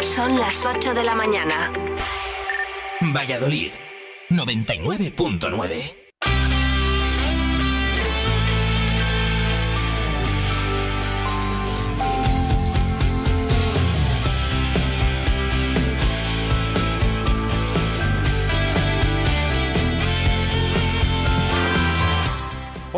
Son las 8 de la mañana. Valladolid, 99.9.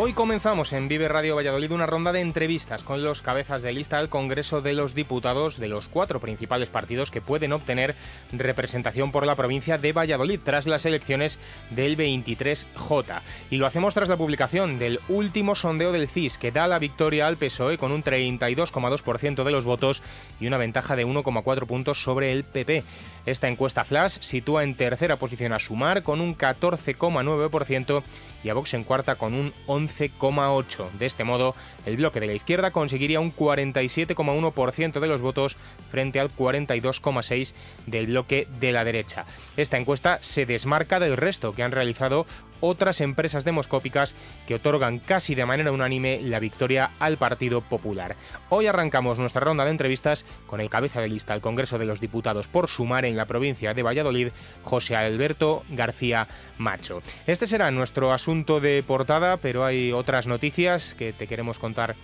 Hoy comenzamos en Vive Radio Valladolid una ronda de entrevistas con los cabezas de lista al Congreso de los Diputados de los cuatro principales partidos que pueden obtener representación por la provincia de Valladolid tras las elecciones del 23J. Y lo hacemos tras la publicación del último sondeo del CIS que da la victoria al PSOE con un 32,2% de los votos y una ventaja de 1,4 puntos sobre el PP. Esta encuesta flash sitúa en tercera posición a Sumar con un 14,9% y a Vox en cuarta con un 11,8. De este modo, el bloque de la izquierda conseguiría un 47,1% de los votos frente al 42,6% del bloque de la derecha. Esta encuesta se desmarca del resto que han realizado otras empresas demoscópicas que otorgan casi de manera unánime la victoria al Partido Popular. Hoy arrancamos nuestra ronda de entrevistas con el cabeza de lista al Congreso de los Diputados por Sumar en la provincia de Valladolid, José Alberto García Macho. Este será nuestro asunto de portada, pero hay otras noticias que te queremos contar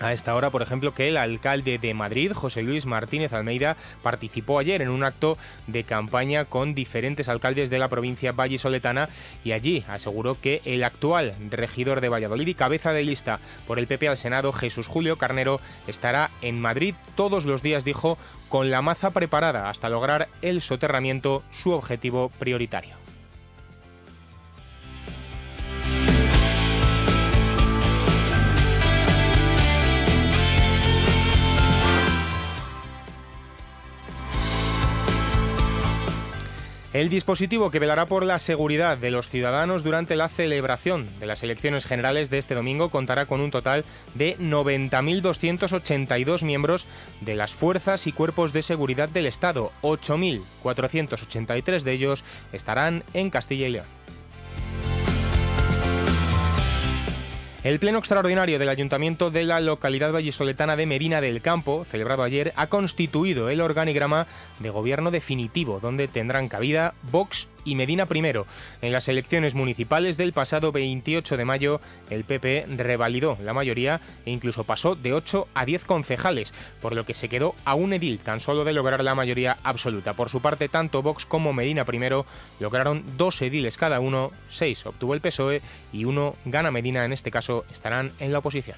a esta hora, por ejemplo, que el alcalde de Madrid, José Luis Martínez Almeida, participó ayer en un acto de campaña con diferentes alcaldes de la provincia vallisoletana y allí aseguró que el actual regidor de Valladolid y cabeza de lista por el PP al Senado, Jesús Julio Carnero, estará en Madrid todos los días, dijo, con la maza preparada hasta lograr el soterramiento, su objetivo prioritario. El dispositivo que velará por la seguridad de los ciudadanos durante la celebración de las elecciones generales de este domingo contará con un total de 90.282 miembros de las fuerzas y cuerpos de seguridad del Estado. 8.483 de ellos estarán en Castilla y León. El Pleno Extraordinario del Ayuntamiento de la localidad vallisoletana de Medina del Campo, celebrado ayer, ha constituido el organigrama de gobierno definitivo, donde tendrán cabida Vox y Medina primero. En las elecciones municipales del pasado 28 de mayo, el PP revalidó la mayoría e incluso pasó de 8 a 10 concejales, por lo que se quedó a un edil tan solo de lograr la mayoría absoluta. Por su parte, tanto Vox como Medina primero lograron dos ediles cada uno, seis obtuvo el PSOE y uno gana Medina, en este caso estarán en la oposición.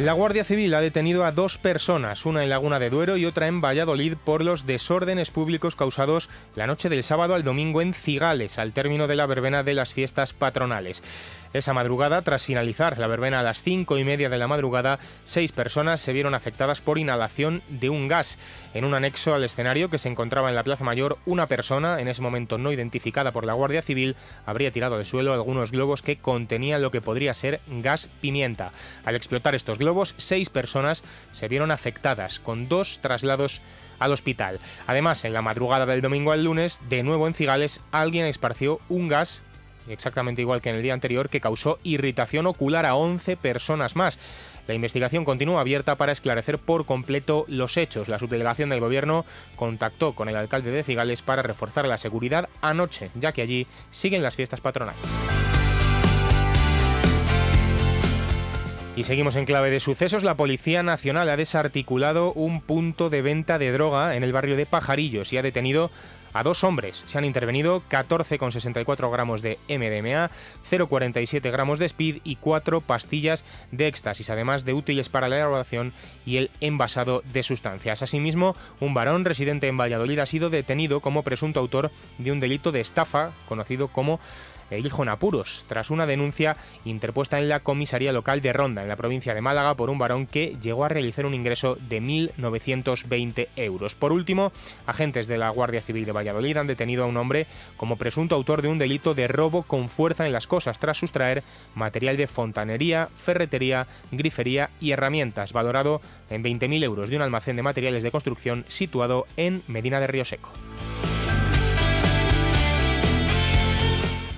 La Guardia Civil ha detenido a dos personas, una en Laguna de Duero y otra en Valladolid, por los desórdenes públicos causados la noche del sábado al domingo en Cigales, al término de la verbena de las fiestas patronales. Esa madrugada, tras finalizar la verbena a las cinco y media de la madrugada, seis personas se vieron afectadas por inhalación de un gas. En un anexo al escenario que se encontraba en la Plaza Mayor, una persona, en ese momento no identificada por la Guardia Civil, habría tirado de suelo algunos globos que contenían lo que podría ser gas pimienta. Al explotar estos globos, seis personas se vieron afectadas, con dos traslados al hospital. Además, en la madrugada del domingo al lunes, de nuevo en Cigales, alguien esparció un gas exactamente igual que en el día anterior, que causó irritación ocular a 11 personas más. La investigación continúa abierta para esclarecer por completo los hechos. La subdelegación del gobierno contactó con el alcalde de Cigales para reforzar la seguridad anoche, ya que allí siguen las fiestas patronales. Y seguimos en clave de sucesos. La Policía Nacional ha desarticulado un punto de venta de droga en el barrio de Pajarillos y ha detenido a dos hombres se han intervenido 14,64 gramos de MDMA, 0,47 gramos de speed y cuatro pastillas de éxtasis, además de útiles para la elaboración y el envasado de sustancias. Asimismo, un varón residente en Valladolid ha sido detenido como presunto autor de un delito de estafa conocido como e hijo en apuros, tras una denuncia interpuesta en la comisaría local de Ronda, en la provincia de Málaga, por un varón que llegó a realizar un ingreso de 1.920 euros. Por último, agentes de la Guardia Civil de Valladolid han detenido a un hombre como presunto autor de un delito de robo con fuerza en las cosas, tras sustraer material de fontanería, ferretería, grifería y herramientas, valorado en 20.000 euros de un almacén de materiales de construcción situado en Medina de Río Seco.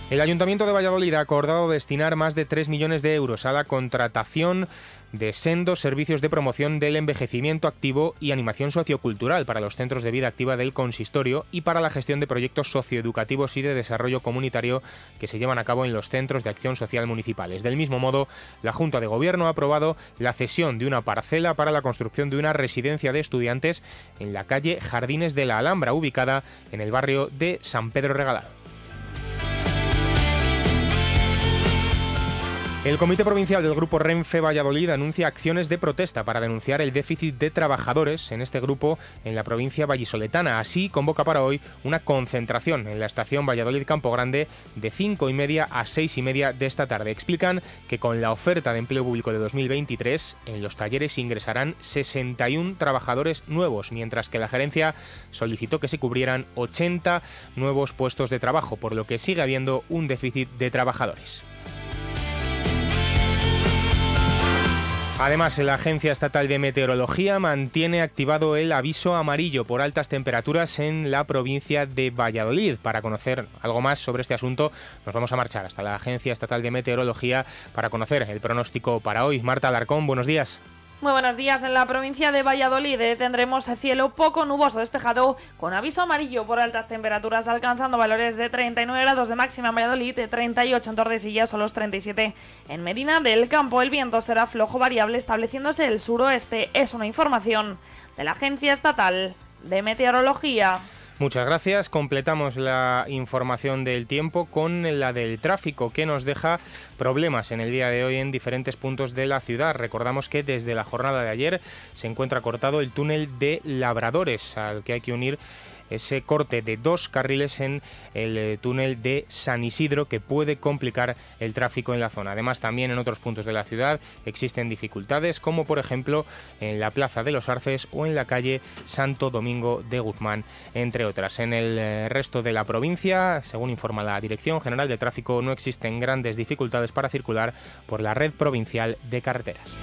El Ayuntamiento de Valladolid ha acordado destinar más de 3 millones de euros a la contratación de sendos servicios de promoción del envejecimiento activo y animación sociocultural para los centros de vida activa del consistorio y para la gestión de proyectos socioeducativos y de desarrollo comunitario que se llevan a cabo en los centros de acción social municipales. Del mismo modo, la Junta de Gobierno ha aprobado la cesión de una parcela para la construcción de una residencia de estudiantes en la calle Jardines de la Alhambra, ubicada en el barrio de San Pedro Regalado. El Comité Provincial del Grupo Renfe Valladolid anuncia acciones de protesta para denunciar el déficit de trabajadores en este grupo en la provincia vallisoletana. Así convoca para hoy una concentración en la estación Valladolid Campo Grande de 5 y media a 6 y media de esta tarde. Explican que con la oferta de empleo público de 2023 en los talleres ingresarán 61 trabajadores nuevos, mientras que la gerencia solicitó que se cubrieran 80 nuevos puestos de trabajo, por lo que sigue habiendo un déficit de trabajadores. Además, la Agencia Estatal de Meteorología mantiene activado el aviso amarillo por altas temperaturas en la provincia de Valladolid. Para conocer algo más sobre este asunto, nos vamos a marchar hasta la Agencia Estatal de Meteorología para conocer el pronóstico para hoy. Marta Alarcón, buenos días. Muy buenos días. En la provincia de Valladolid eh, tendremos cielo poco nuboso despejado con aviso amarillo por altas temperaturas alcanzando valores de 39 grados de máxima en Valladolid, 38 eh, en Tordesillas o los 37 en Medina del Campo. El viento será flojo variable estableciéndose el suroeste. Es una información de la Agencia Estatal de Meteorología. Muchas gracias. Completamos la información del tiempo con la del tráfico que nos deja problemas en el día de hoy en diferentes puntos de la ciudad. Recordamos que desde la jornada de ayer se encuentra cortado el túnel de Labradores al que hay que unir ese corte de dos carriles en el eh, túnel de San Isidro que puede complicar el tráfico en la zona. Además, también en otros puntos de la ciudad existen dificultades, como por ejemplo en la Plaza de los Arces o en la calle Santo Domingo de Guzmán, entre otras. En el eh, resto de la provincia, según informa la Dirección General de Tráfico, no existen grandes dificultades para circular por la red provincial de carreteras.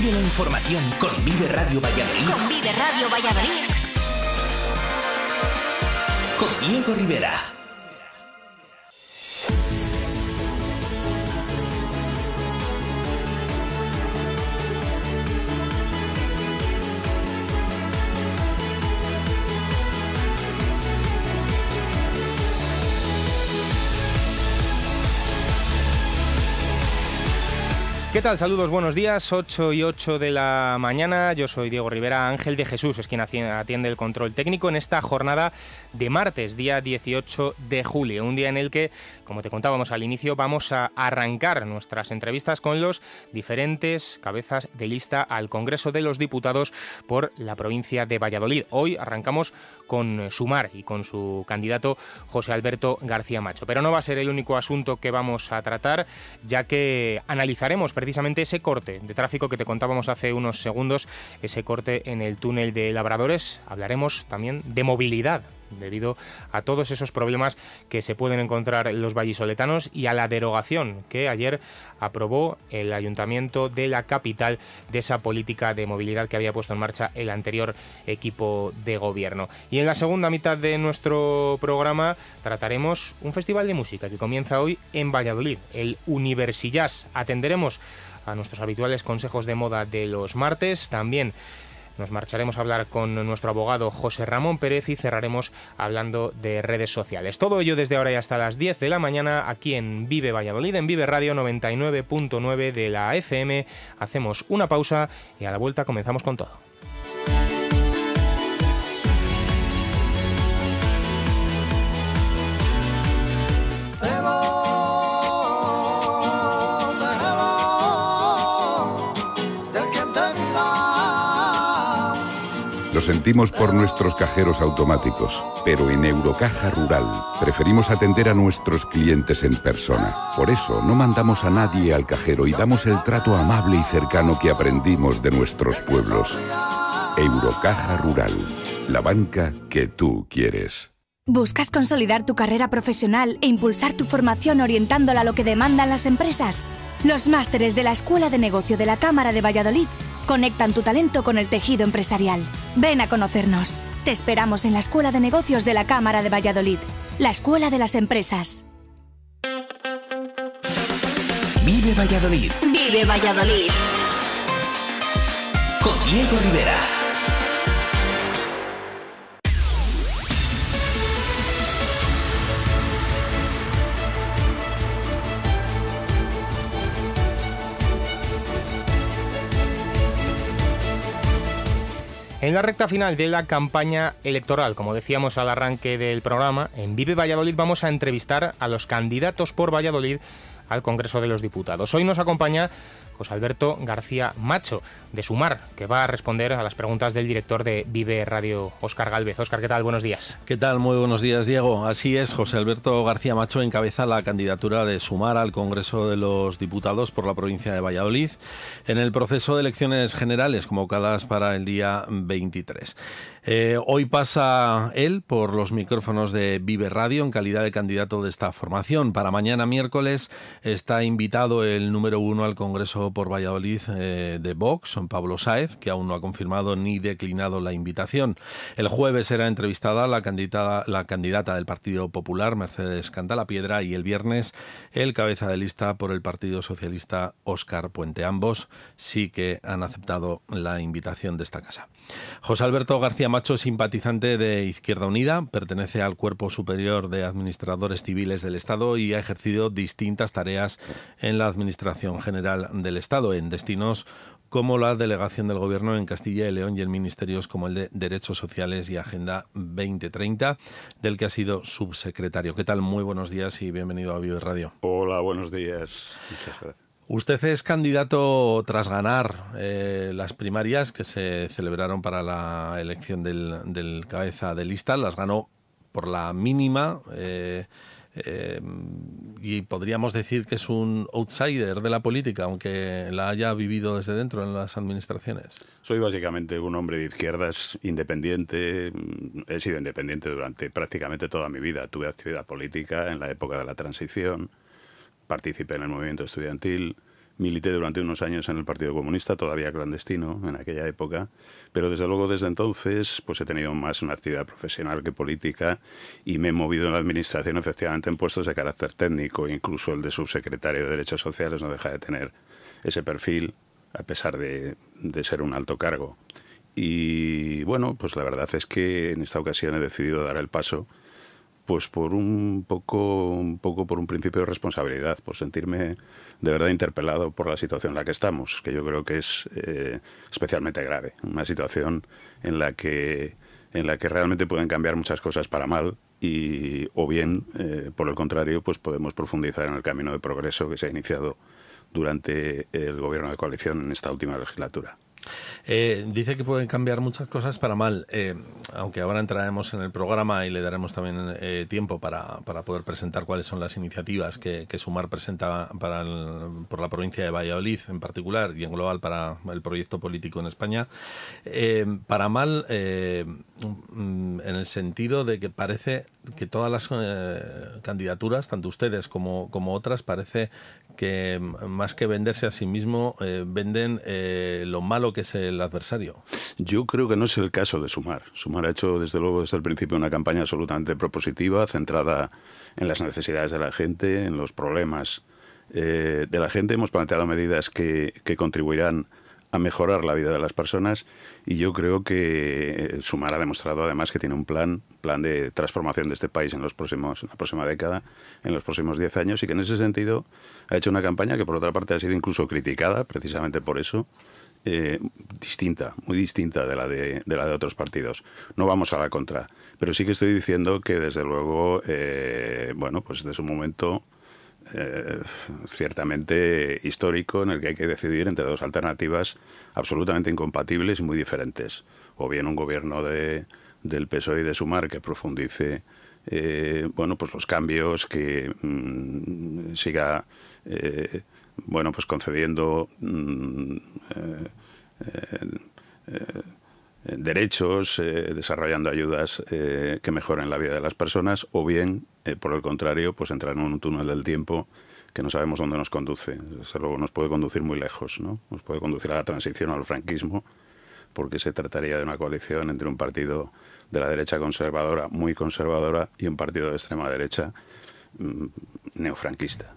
Vive la información con Vive Radio Valladolid. Con Vive Radio Valladolid. Con Diego Rivera. ¿Qué tal? Saludos, buenos días, 8 y 8 de la mañana. Yo soy Diego Rivera, Ángel de Jesús es quien atiende el control técnico en esta jornada de martes, día 18 de julio. Un día en el que, como te contábamos al inicio, vamos a arrancar nuestras entrevistas con los diferentes cabezas de lista al Congreso de los Diputados por la provincia de Valladolid. Hoy arrancamos con Sumar y con su candidato José Alberto García Macho. Pero no va a ser el único asunto que vamos a tratar, ya que analizaremos precisamente ese corte de tráfico que te contábamos hace unos segundos, ese corte en el túnel de Labradores. Hablaremos también de movilidad debido a todos esos problemas que se pueden encontrar los vallisoletanos y a la derogación que ayer aprobó el ayuntamiento de la capital de esa política de movilidad que había puesto en marcha el anterior equipo de gobierno. Y en la segunda mitad de nuestro programa trataremos un festival de música que comienza hoy en Valladolid, el Universillas. Atenderemos a nuestros habituales consejos de moda de los martes, también nos marcharemos a hablar con nuestro abogado José Ramón Pérez y cerraremos hablando de redes sociales. Todo ello desde ahora y hasta las 10 de la mañana aquí en Vive Valladolid, en Vive Radio 99.9 de la FM. Hacemos una pausa y a la vuelta comenzamos con todo. sentimos por nuestros cajeros automáticos, pero en Eurocaja Rural preferimos atender a nuestros clientes en persona. Por eso no mandamos a nadie al cajero y damos el trato amable y cercano que aprendimos de nuestros pueblos. Eurocaja Rural, la banca que tú quieres. ¿Buscas consolidar tu carrera profesional e impulsar tu formación orientándola a lo que demandan las empresas? Los másteres de la Escuela de Negocio de la Cámara de Valladolid Conectan tu talento con el tejido empresarial. Ven a conocernos. Te esperamos en la Escuela de Negocios de la Cámara de Valladolid, la Escuela de las Empresas. Vive Valladolid. Vive Valladolid. Con Diego Rivera. En la recta final de la campaña electoral, como decíamos al arranque del programa, en Vive Valladolid vamos a entrevistar a los candidatos por Valladolid al Congreso de los Diputados. Hoy nos acompaña José Alberto García Macho, de Sumar, que va a responder a las preguntas del director de Vive Radio, Óscar Galvez. Óscar, ¿qué tal? Buenos días. ¿Qué tal? Muy buenos días, Diego. Así es, José Alberto García Macho encabeza la candidatura de Sumar al Congreso de los Diputados por la provincia de Valladolid en el proceso de elecciones generales convocadas para el día 23. Eh, hoy pasa él por los micrófonos de Vive Radio en calidad de candidato de esta formación. Para mañana miércoles está invitado el número uno al Congreso por Valladolid eh, de Vox, Pablo Sáez, que aún no ha confirmado ni declinado la invitación. El jueves será entrevistada la candidata, del Partido Popular, Mercedes Cantalapiedra, y el viernes el cabeza de lista por el Partido Socialista, Óscar Puente. Ambos sí que han aceptado la invitación de esta casa. José Alberto García Macho es simpatizante de Izquierda Unida, pertenece al Cuerpo Superior de Administradores Civiles del Estado y ha ejercido distintas tareas en la Administración General del Estado, en destinos como la delegación del Gobierno en Castilla y León y en ministerios como el de Derechos Sociales y Agenda 2030, del que ha sido subsecretario. ¿Qué tal? Muy buenos días y bienvenido a y Radio. Hola, buenos días. Muchas gracias. Usted es candidato tras ganar eh, las primarias que se celebraron para la elección del, cabeza de lista. Las ganó por la mínima eh, eh, y podríamos decir que es un outsider de la política, aunque la haya vivido desde dentro en las administraciones. Soy básicamente un hombre de izquierdas independiente. Mm, he sido independiente durante prácticamente toda mi vida. Tuve actividad política en la época de la transición participé en el movimiento estudiantil, milité durante unos años en el Partido Comunista, todavía clandestino en aquella época, pero desde luego desde entonces pues he tenido más una actividad profesional que política y me he movido en la administración efectivamente en puestos de carácter técnico, incluso el de subsecretario de Derechos Sociales no deja de tener ese perfil a pesar de, de ser un alto cargo. Y bueno, pues la verdad es que en esta ocasión he decidido dar el paso pues por un poco, un poco por un principio de responsabilidad, por sentirme de verdad interpelado por la situación en la que estamos, que yo creo que es eh, especialmente grave, una situación en la que en la que realmente pueden cambiar muchas cosas para mal y o bien eh, por el contrario pues podemos profundizar en el camino de progreso que se ha iniciado durante el gobierno de coalición en esta última legislatura. Eh, dice que pueden cambiar muchas cosas para mal, eh, aunque ahora entraremos en el programa y le daremos también eh, tiempo para, poder presentar cuáles son las iniciativas que, Sumar presenta para por la provincia de Valladolid en particular y en global para el proyecto político en España. Eh, para mal, mm, en el sentido de que parece que todas las candidaturas, tanto ustedes como, como otras, parece que más que venderse a sí mismo, eh, venden eh, lo malo que es el adversario. Yo creo que no es el caso de Sumar. Sumar ha hecho, desde luego, desde el principio una campaña absolutamente propositiva, centrada en las necesidades de la gente, en los problemas eh, de la gente. Hemos planteado medidas que, que contribuirán a mejorar la vida de las personas y yo creo que eh, Sumar ha demostrado además que tiene un plan, plan de transformación de este país en, los próximos, la próxima década, en los próximos 10 años y que en ese sentido ha hecho una campaña que por otra parte ha sido incluso criticada precisamente por eso. Eh, distinta, muy distinta de la de, de la de, otros partidos. No vamos a la contra, pero sí que estoy diciendo que desde luego, eh, bueno, pues desde su momento eh, ciertamente histórico en el que hay que decidir entre dos alternativas absolutamente incompatibles y muy diferentes. O bien un gobierno de, del PSOE y de Sumar que profundice eh, bueno, pues los cambios, que mm, siga eh, bueno, pues concediendo mm, eh, derechos, eh, desarrollando ayudas eh, que mejoren la vida de las personas, o bien, por el contrario, pues entrar en un túnel del tiempo que no sabemos dónde nos conduce. Desde luego nos puede conducir muy lejos, ¿no? Nos puede conducir a la transición al franquismo, porque se trataría de una coalición entre un partido de la derecha conservadora, muy conservadora, y un partido de extrema derecha mm, neofranquista.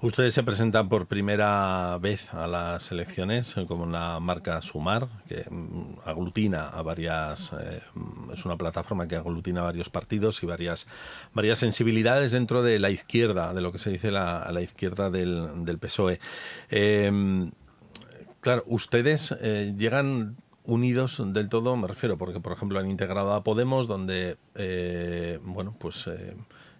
Ustedes se presentan por primera vez a las elecciones eh, como una marca Sumar, que mm, aglutina a varias, eh, es una plataforma que aglutina varios partidos y varias, varias sensibilidades dentro de la izquierda, de lo que se dice la, la izquierda del, PSOE. Em, claro, ustedes eh, llegan unidos del todo, me refiero, porque por ejemplo han integrado a Podemos, donde, bueno, pues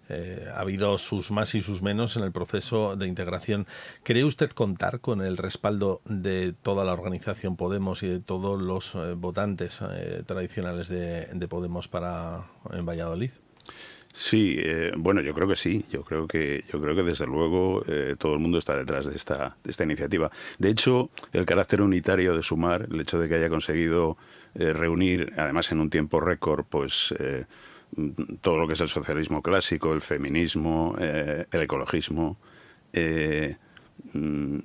eh, ha habido sus más y sus menos en el proceso de integración. ¿Cree usted contar con el respaldo de toda la organización Podemos y de todos los eh, votantes eh, tradicionales de, Podemos para en Valladolid? Sí, bueno, yo creo que sí. Yo creo que, yo creo que desde luego todo el mundo está detrás de esta, de esta iniciativa. De hecho, el carácter unitario de Sumar, el hecho de que haya conseguido reunir, además en un tiempo récord, pues todo lo que es el socialismo clásico, el feminismo, eh, el ecologismo, eh, mm,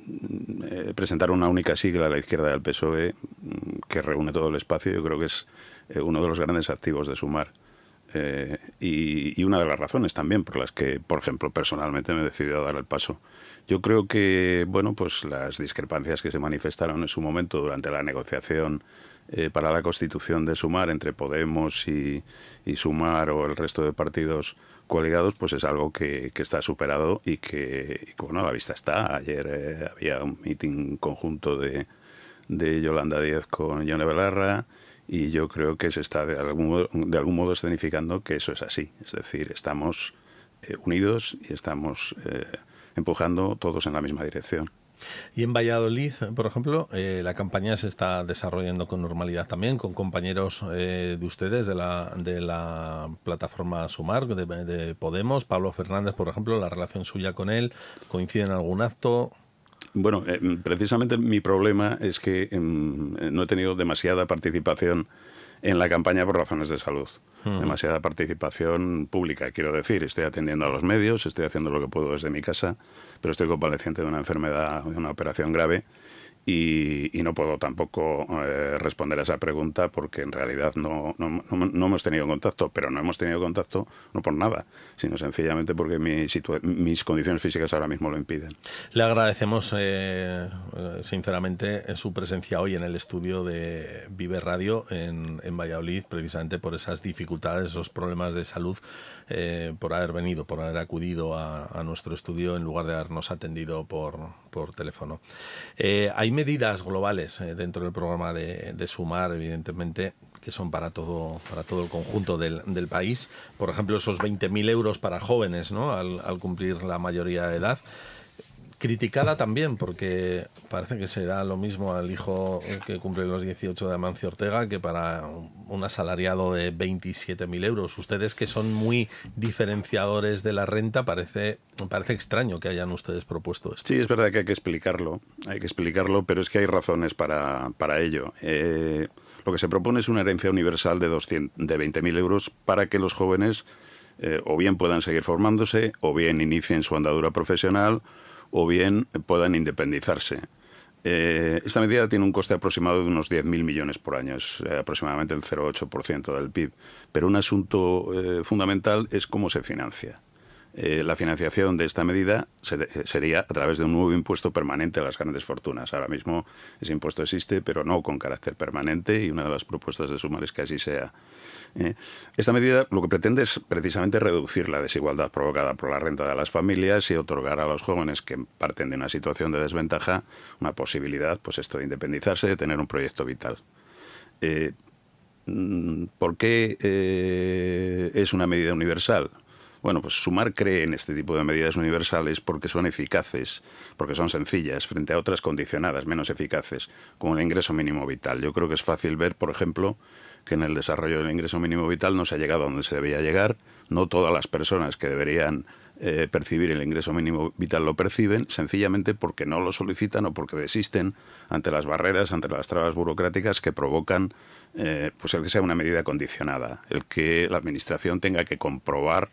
eh, presentar una única sigla a la izquierda del PSOE mm, que reúne todo el espacio, yo creo que es uno de los grandes activos de Sumar. y, y, una de las razones también por las que, por ejemplo, personalmente me he decidido a dar el paso. Yo creo que, bueno, pues las discrepancias que se manifestaron en su momento durante la negociación eh, para la constitución de Sumar entre Podemos y, Sumar o el resto de partidos coaligados, pues es algo que, está superado y que, bueno, a la vista está. Ayer eh, había un meeting conjunto de, de Yolanda Díez con Yone Belarra y yo creo que se está de algún, modo, de algún modo escenificando que eso es así. Es decir, estamos eh, unidos y estamos empujando todos en la misma dirección. Y en Valladolid, por ejemplo, eh, la campaña se está desarrollando con normalidad también, con compañeros eh, de ustedes de la, de la plataforma Sumar, de, Podemos. Pablo Fernández, por ejemplo, la relación suya con él, ¿coincide en algún acto? Bueno, eh, precisamente mi problema es que em, no he tenido demasiada participación en la campaña por razones de salud. Hmm. Demasiada participación pública, quiero decir. Estoy atendiendo a los medios, estoy haciendo lo que puedo desde mi casa, pero estoy convaleciente de una enfermedad, de una operación grave y, y, no puedo tampoco eh, responder a esa pregunta porque en realidad no, hemos tenido contacto, pero no hemos tenido contacto no por nada, sino sencillamente porque mis condiciones físicas ahora mismo lo impiden. Le agradecemos eh, sinceramente su presencia hoy en el estudio de Vive Radio en, en Valladolid, precisamente por esas dificultades, esos problemas de salud eh, por haber venido, por haber acudido a, nuestro estudio en lugar de habernos atendido por, por teléfono. Eh, hay medidas globales eh, dentro del programa de, de, Sumar, evidentemente, que son para todo, para todo el conjunto del, del país. Por ejemplo, esos 20.000 euros para jóvenes ¿no? al cumplir la mayoría de edad criticada también, porque parece que será lo mismo al hijo que cumple los 18 de Amancio Ortega que para un asalariado de 27.000 euros. Ustedes que son muy diferenciadores de la renta, parece, parece extraño que hayan ustedes propuesto esto. Sí, es verdad que hay que explicarlo, hay que explicarlo, pero es que hay razones para, para ello. Eh, lo que se propone es una herencia universal de, de 20.000 euros para que los jóvenes eh, o bien puedan seguir formándose, o bien inicien su andadura profesional, o bien puedan independizarse. Eh, esta medida tiene un coste aproximado de unos 10.000 millones por año, eh, aproximadamente el 0,8% del PIB. Pero un asunto eh, fundamental es cómo se financia. Eh, la financiación de esta medida sería a través de un nuevo impuesto permanente a las grandes fortunas. Ahora mismo ese impuesto existe, pero no con carácter permanente y una de las propuestas de Sumar es que así sea. ¿eh? esta medida lo que pretende es precisamente reducir la desigualdad provocada por la renta de las familias y otorgar a los jóvenes que parten de una situación de desventaja una posibilidad, pues esto de independizarse, de tener un proyecto vital. Eh, mm, ¿Por qué es una medida universal? Bueno, pues Sumar cree en este tipo de medidas universales porque son eficaces, porque son sencillas, frente a otras condicionadas, menos eficaces, como el ingreso mínimo vital. Yo creo que es fácil ver, por ejemplo, que en el desarrollo del ingreso mínimo vital no se ha llegado a donde se debía llegar, no todas las personas que deberían eh, percibir el ingreso mínimo vital lo perciben, sencillamente porque no lo solicitan o porque desisten ante las barreras, ante las trabas burocráticas que provocan eh, pues el que sea una medida condicionada, el que la Administración tenga que comprobar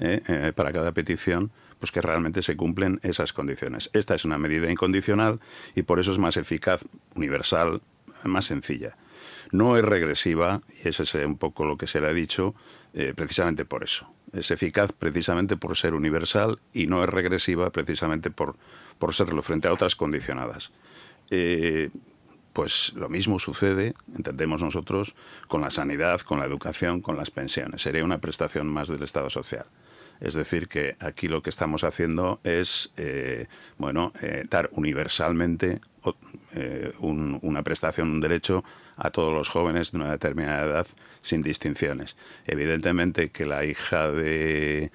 ¿eh? Eh, para cada petición, pues que realmente se cumplen esas condiciones. Esta es una medida incondicional y por eso es más eficaz, universal, más sencilla. No es regresiva, y ese es eh, un poco lo que se le ha dicho, precisamente por eso. Es eficaz precisamente por ser universal y no es regresiva precisamente por, por serlo frente a otras condicionadas. pues lo mismo sucede, entendemos nosotros, con la sanidad, con la educación, con las pensiones. Sería una prestación más del Estado social. Es decir, que aquí lo que estamos haciendo es eh, bueno, eh, dar universalmente eh, un, una prestación, un derecho a todos los jóvenes de una determinada edad sin distinciones. Evidentemente que la hija de,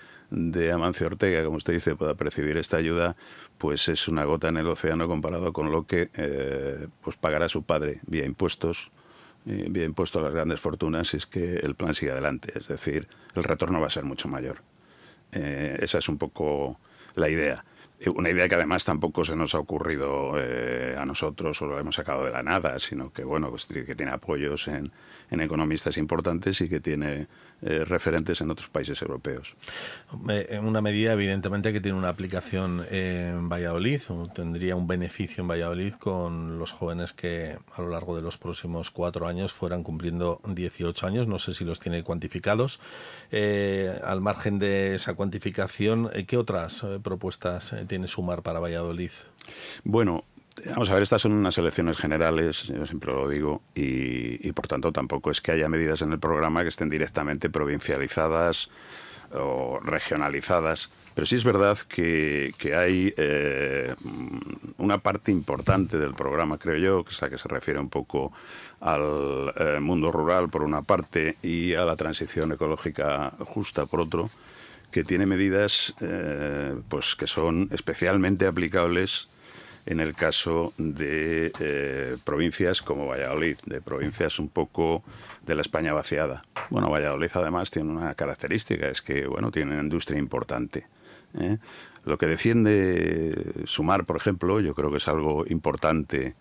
Amancio Ortega, como usted dice, pueda percibir esta ayuda, pues es una gota en el océano comparado con lo que pues pagará su padre vía impuestos vía impuestos a las grandes fortunas si es que el plan sigue adelante. Es decir, el retorno va a ser mucho mayor. Eh, esa es un poco la idea. Eh, una idea que además tampoco se nos ha ocurrido eh, a nosotros o lo hemos sacado de la nada, sino que bueno, pues, que tiene apoyos en, economistas importantes y que tiene eh, referentes en otros países europeos. Una medida evidentemente que tiene una aplicación en Valladolid, tendría un beneficio en Valladolid con los jóvenes que a lo largo de los próximos cuatro años fueran cumpliendo 18 años, no sé si los tiene cuantificados. al margen de esa cuantificación, ¿qué otras propuestas tiene Sumar para Valladolid? Bueno, Vamos a ver, estas son unas elecciones generales, yo siempre lo digo, y, por tanto tampoco es que haya medidas en el programa que estén directamente provincializadas o regionalizadas, pero sí es verdad que, hay eh, una parte importante del programa, creo yo, que es la que se refiere un poco al eh, mundo rural por una parte y a la transición ecológica justa por otro que tiene medidas eh, pues que son especialmente aplicables en el caso de eh, provincias como Valladolid, de provincias un poco de la España vaciada. Bueno, Valladolid además tiene una característica, es que bueno, tiene una industria importante. ¿eh? Lo que defiende Sumar, por ejemplo, yo creo que es algo importante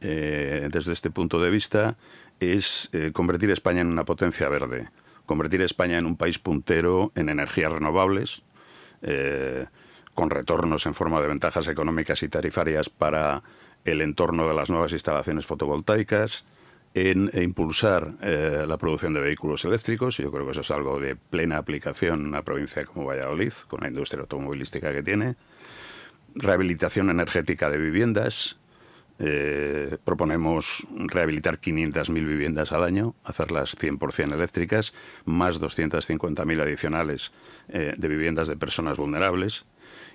desde este punto de vista, es convertir España en una potencia verde convertir España en un país puntero en energías renovables, eh, con retornos en forma de ventajas económicas y tarifarias para el entorno de las nuevas instalaciones fotovoltaicas, en e impulsar eh, la producción de vehículos eléctricos. Yo creo que eso es algo de plena aplicación en una provincia como Valladolid, con la industria automovilística que tiene. Rehabilitación energética de viviendas, eh, proponemos rehabilitar 500.000 viviendas al año, hacerlas 100% eléctricas, más 250.000 adicionales eh, de viviendas de personas vulnerables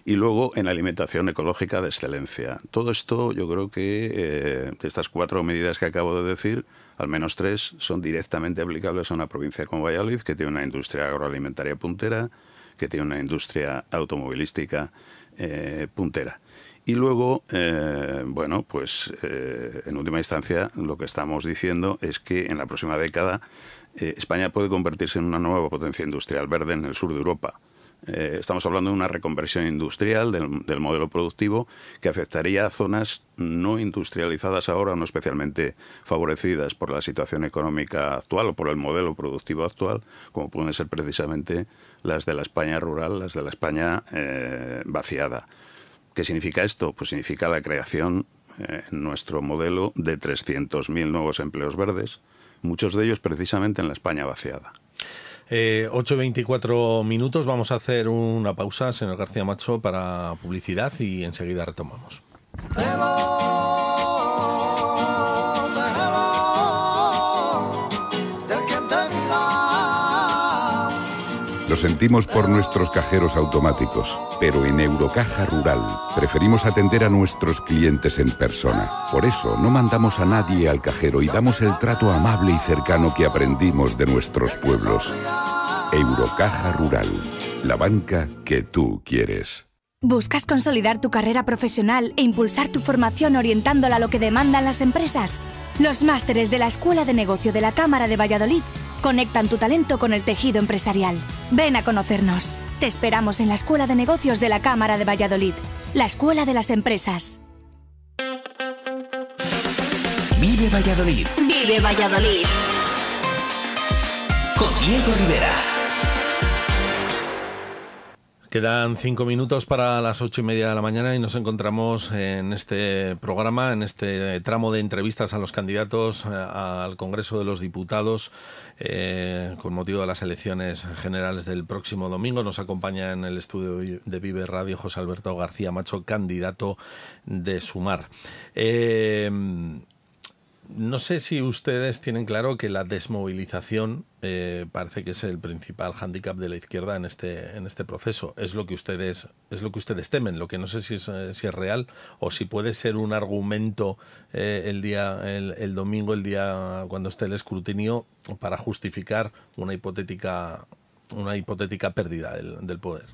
y luego en alimentación ecológica de excelencia. Todo esto yo creo que eh, de estas cuatro medidas que acabo de decir, al menos tres son directamente aplicables a una provincia como Valladolid que tiene una industria agroalimentaria puntera, que tiene una industria automovilística puntera. Y luego, eh, bueno, pues eh, en última instancia lo que estamos diciendo es que en la próxima década eh, España puede convertirse en una nueva potencia industrial verde en el sur de Europa. estamos hablando de una reconversión industrial del, modelo productivo que afectaría a zonas no industrializadas ahora, no especialmente favorecidas por la situación económica actual o por el modelo productivo actual, como pueden ser precisamente las de la España rural, las de la España vaciada. ¿Qué significa esto? Pues significa la creación eh, nuestro modelo de 300.000 nuevos empleos verdes, muchos de ellos precisamente en la España vaciada. 8.24 eh, minutos, vamos a hacer una pausa, señor García Macho, para publicidad y enseguida retomamos. Lo sentimos por nuestros cajeros automáticos, pero en Eurocaja Rural preferimos atender a nuestros clientes en persona. Por eso no mandamos a nadie al cajero y damos el trato amable y cercano que aprendimos de nuestros pueblos. Eurocaja Rural, la banca que tú quieres. ¿Buscas consolidar tu carrera profesional e impulsar tu formación orientándola a lo que demandan las empresas? Los másteres de la Escuela de Negocio de la Cámara de Valladolid Conectan tu talento con el tejido empresarial. Ven a conocernos. Te esperamos en la Escuela de Negocios de la Cámara de Valladolid, la Escuela de las Empresas. Vive Valladolid. Vive Valladolid. Con Diego Rivera. Quedan cinco minutos para las ocho y media de la mañana y nos encontramos en este programa, en este tramo de entrevistas a los candidatos eh, al Congreso de los Diputados eh, con motivo de las elecciones generales del próximo domingo. Nos acompaña en el estudio de Vive Radio José Alberto García Macho, candidato de Sumar. Eh, no sé si ustedes tienen claro que la desmovilización eh, parece que es el principal hándicap de la izquierda en este, en este proceso. Es lo que ustedes, es lo que ustedes temen, lo que no sé si es, eh, real o si puede ser un argumento eh, el día, el, domingo, el día cuando esté el escrutinio, para justificar una hipotética, una hipotética pérdida del, del poder.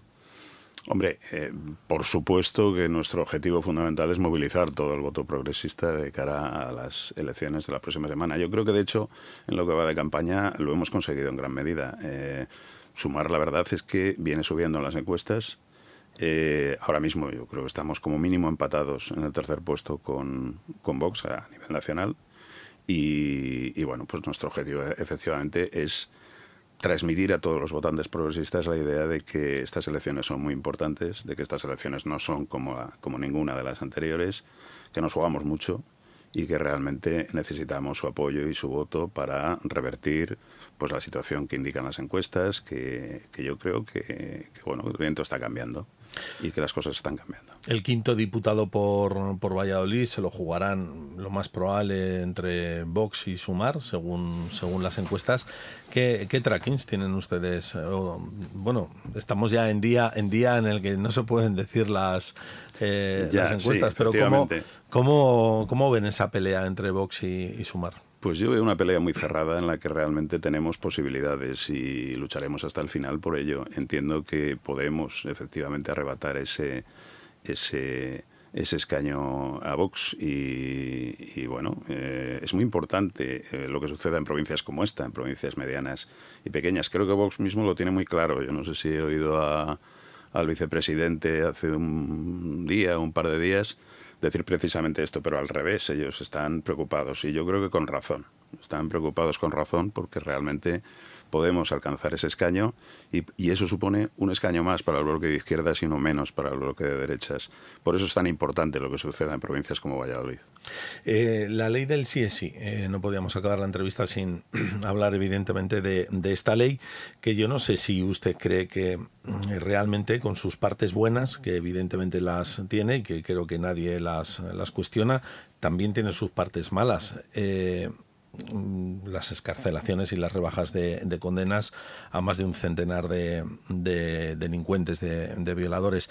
Hombre, eh, por supuesto que nuestro objetivo fundamental es movilizar todo el voto progresista de cara a las elecciones de la próxima semana. Yo creo que, de hecho, en lo que va de campaña lo hemos conseguido en gran medida. Eh, sumar, la verdad, es que viene subiendo en las encuestas. Eh, ahora mismo yo creo que estamos como mínimo empatados en el tercer puesto con, con Vox a nivel nacional. y bueno, pues nuestro objetivo efectivamente es transmitir a todos los votantes progresistas la idea de que estas elecciones son muy importantes, de que estas elecciones no son como, como ninguna de las anteriores, que nos jugamos mucho y que realmente necesitamos su apoyo y su voto para revertir pues la situación que indican las encuestas, que, yo creo que, bueno, el viento está cambiando y que las cosas están cambiando. El quinto diputado por, por Valladolid se lo jugarán lo más probable entre Vox y Sumar, según, según las encuestas. ¿Qué, trackings tienen ustedes? Eh, bueno, estamos ya en día, en día en el que no se pueden decir las, eh, las encuestas, pero ¿cómo, ¿cómo, ven esa pelea entre Vox y Sumar? Pues yo veo una pelea muy cerrada en la que realmente tenemos posibilidades y lucharemos hasta el final por ello. Entiendo que podemos efectivamente arrebatar ese, ese, ese escaño a Vox y, bueno, eh, es muy importante eh, lo que suceda en provincias como esta, en provincias medianas y pequeñas. Creo que Vox mismo lo tiene muy claro. Yo no sé si he oído al vicepresidente hace un día, un par de días, decir precisamente esto, pero al revés, ellos están preocupados y yo creo que con razón. Están preocupados con razón porque realmente podemos alcanzar ese escaño y, eso supone un escaño más para el bloque de izquierdas y no menos para el bloque de derechas. Por eso es tan importante lo que suceda en provincias como Valladolid. Eh, la ley del sí es sí. Eh, no podíamos acabar la entrevista sin hablar evidentemente de, esta ley que yo no sé si usted cree que mm, realmente con sus partes buenas, que evidentemente las tiene y que creo que nadie las, las cuestiona, también tiene sus partes malas. Eh, Mm, las escarcelaciones y las rebajas de, condenas a más de un centenar de, delincuentes, de violadores.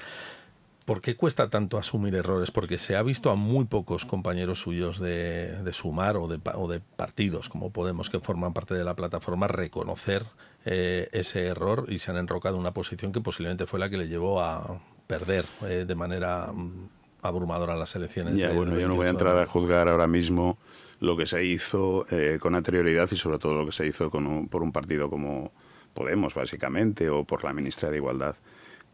¿Por qué cuesta tanto asumir errores? Porque se ha visto a muy pocos compañeros suyos de, Sumar o de, partidos como Podemos que forman parte de la plataforma reconocer eh, ese error y se han enrocado en una posición que posiblemente fue la que le llevó a perder eh, de manera mm, abrumadora las elecciones. bueno, yo no voy a entrar a juzgar ahora mismo lo que se hizo eh, con anterioridad y sobre todo lo que se hizo por un partido como Podemos, básicamente, o por la ministra de Igualdad.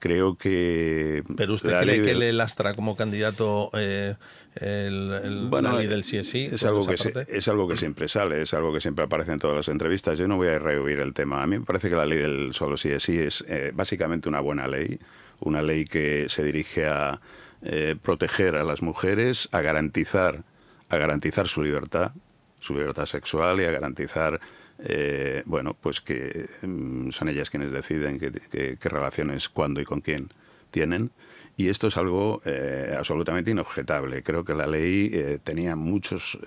Creo que... Pero usted cree que le lastra como candidato eh, el, la ley eh, del CSI. Es algo, que es algo que siempre sale, es algo que siempre aparece en todas las entrevistas. Yo no voy a rehuir el tema. A mí me parece que la ley del solo sí es es básicamente una buena ley, una ley que se dirige a eh, proteger a las mujeres, a garantizar, a garantizar su libertad, su libertad sexual y a garantizar eh, bueno, pues que mm, son ellas quienes deciden qué, relaciones, cuándo y con quién tienen. Y esto es algo eh, absolutamente inobjetable. Creo que la ley tenía muchos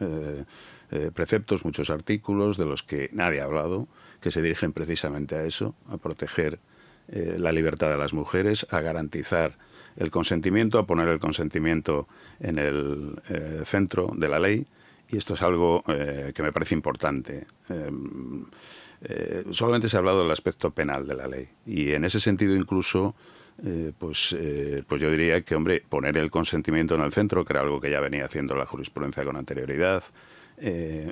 preceptos, muchos artículos de los que nadie ha hablado, que se dirigen precisamente a eso, a proteger la libertad de las mujeres, a garantizar el consentimiento, a poner el consentimiento en el eh, centro de la ley. Y esto es algo eh, que me parece importante. Em, eh, solamente se ha hablado del aspecto penal de la ley. Y en ese sentido incluso... pues, pues yo diría que, hombre, poner el consentimiento en el centro, que era algo que ya venía haciendo la jurisprudencia con anterioridad,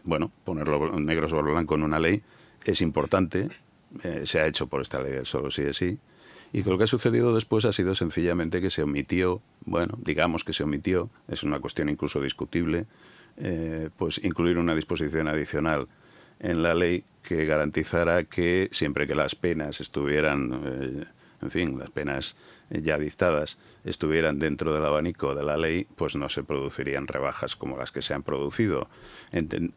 bueno, ponerlo negro sobre blanco en una ley es importante, se ha hecho por esta ley solo sí de sí, y lo que ha sucedido después ha sido sencillamente que se omitió, bueno, digamos que se omitió, es una cuestión incluso discutible, eh, pues incluir una disposición adicional en la ley que garantizara que siempre que las penas estuvieran, eh, en fin, las penas ya dictadas estuvieran dentro del abanico de la ley, pues no se producirían rebajas como las que se han producido.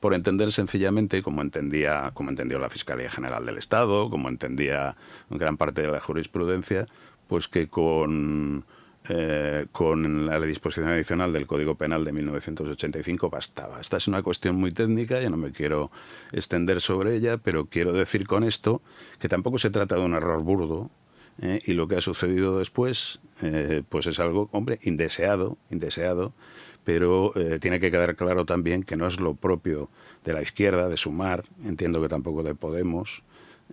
por entender sencillamente como entendía, como entendió la Fiscalía General del Estado, como entendía gran parte de la jurisprudencia, pues que con eh, con la disposición adicional del Código Penal de 1985 bastaba. Esta es una cuestión muy técnica, ya no me quiero extender sobre ella, pero quiero decir con esto que tampoco se trata de un error burdo, ¿eh? y lo que ha sucedido después, eh, pues es algo, hombre, indeseado, indeseado, pero eh, tiene que quedar claro también que no es lo propio de la izquierda, de Sumar, entiendo que tampoco de Podemos,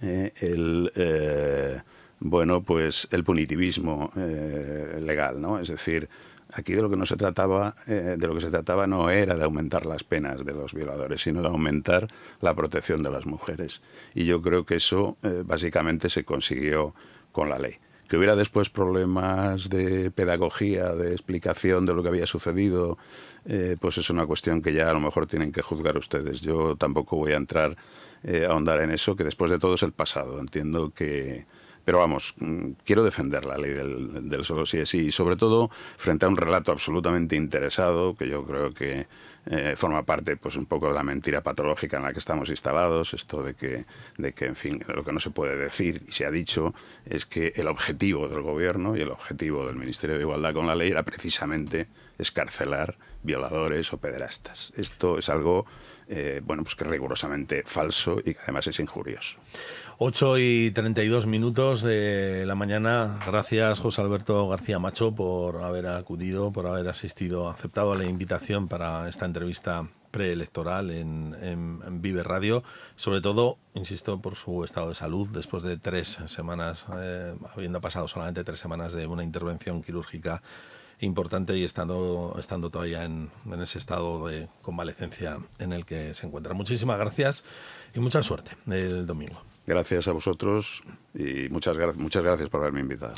el bueno, pues el punitivismo legal, ¿no? Es decir, aquí de lo que no se trataba, de lo que se trataba no era de aumentar las penas de los violadores, sino de aumentar la protección de las mujeres. Y yo creo que eso básicamente se consiguió con la ley. Que hubiera después problemas de pedagogía, de explicación de lo que había sucedido, eh, pues es una cuestión que ya a lo mejor tienen que juzgar ustedes. Yo tampoco voy a entrar eh, a ahondar en eso, que después de todo es el pasado. Entiendo que, pero vamos, mm, quiero defender la ley del, del, solo sí es sí, y sobre todo frente a un relato absolutamente interesado, que yo creo que eh, forma parte pues un poco de la mentira patológica en la que estamos instalados, esto de que, de que, en fin, lo que no se puede decir y se ha dicho es que el objetivo del gobierno y el objetivo del Ministerio de Igualdad con la ley era precisamente escarcelar violadores o pederastas. Esto es algo, eh, bueno, pues que es rigurosamente falso y que además es injurioso. 8 y 32 minutos de la mañana. Gracias, José Alberto García Macho, por haber acudido, por haber asistido, aceptado la invitación para esta entrevista preelectoral en, Vive Radio, sobre todo, insisto, por su estado de salud, después de tres semanas, eh, habiendo pasado solamente tres semanas de una intervención quirúrgica importante y estando, estando todavía en, en ese estado de convalecencia en el que se encuentra. Muchísimas gracias y mucha suerte el domingo. Gracias a vosotros y muchas, muchas gracias por haberme invitado.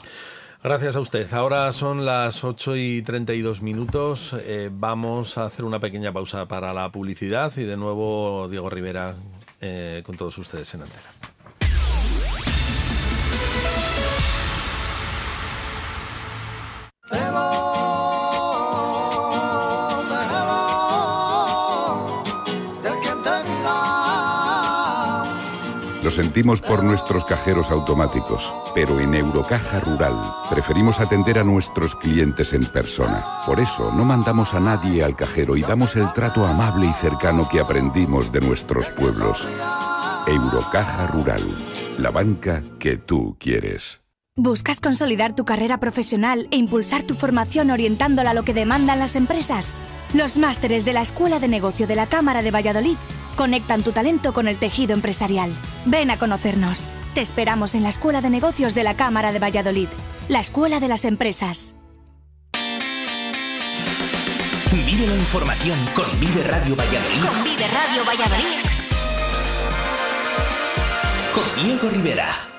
Gracias a usted. Ahora son las 8 y 32 minutos. Eh, vamos a hacer una pequeña pausa para la publicidad y de nuevo Diego Rivera eh, con todos ustedes en antena. sentimos por nuestros cajeros automáticos, pero en Eurocaja Rural preferimos atender a nuestros clientes en persona. Por eso no mandamos a nadie al cajero y damos el trato amable y cercano que aprendimos de nuestros pueblos. Eurocaja Rural, la banca que tú quieres. ¿Buscas consolidar tu carrera profesional e impulsar tu formación orientándola a lo que demandan las empresas? Los másteres de la Escuela de Negocio de la Cámara de Valladolid conectan tu talento con el tejido empresarial. Ven a conocernos. Te esperamos en la Escuela de Negocios de la Cámara de Valladolid, la Escuela de las Empresas. Vive la información con Vive Radio Valladolid. Con Vive Radio Valladolid. Con Diego Rivera.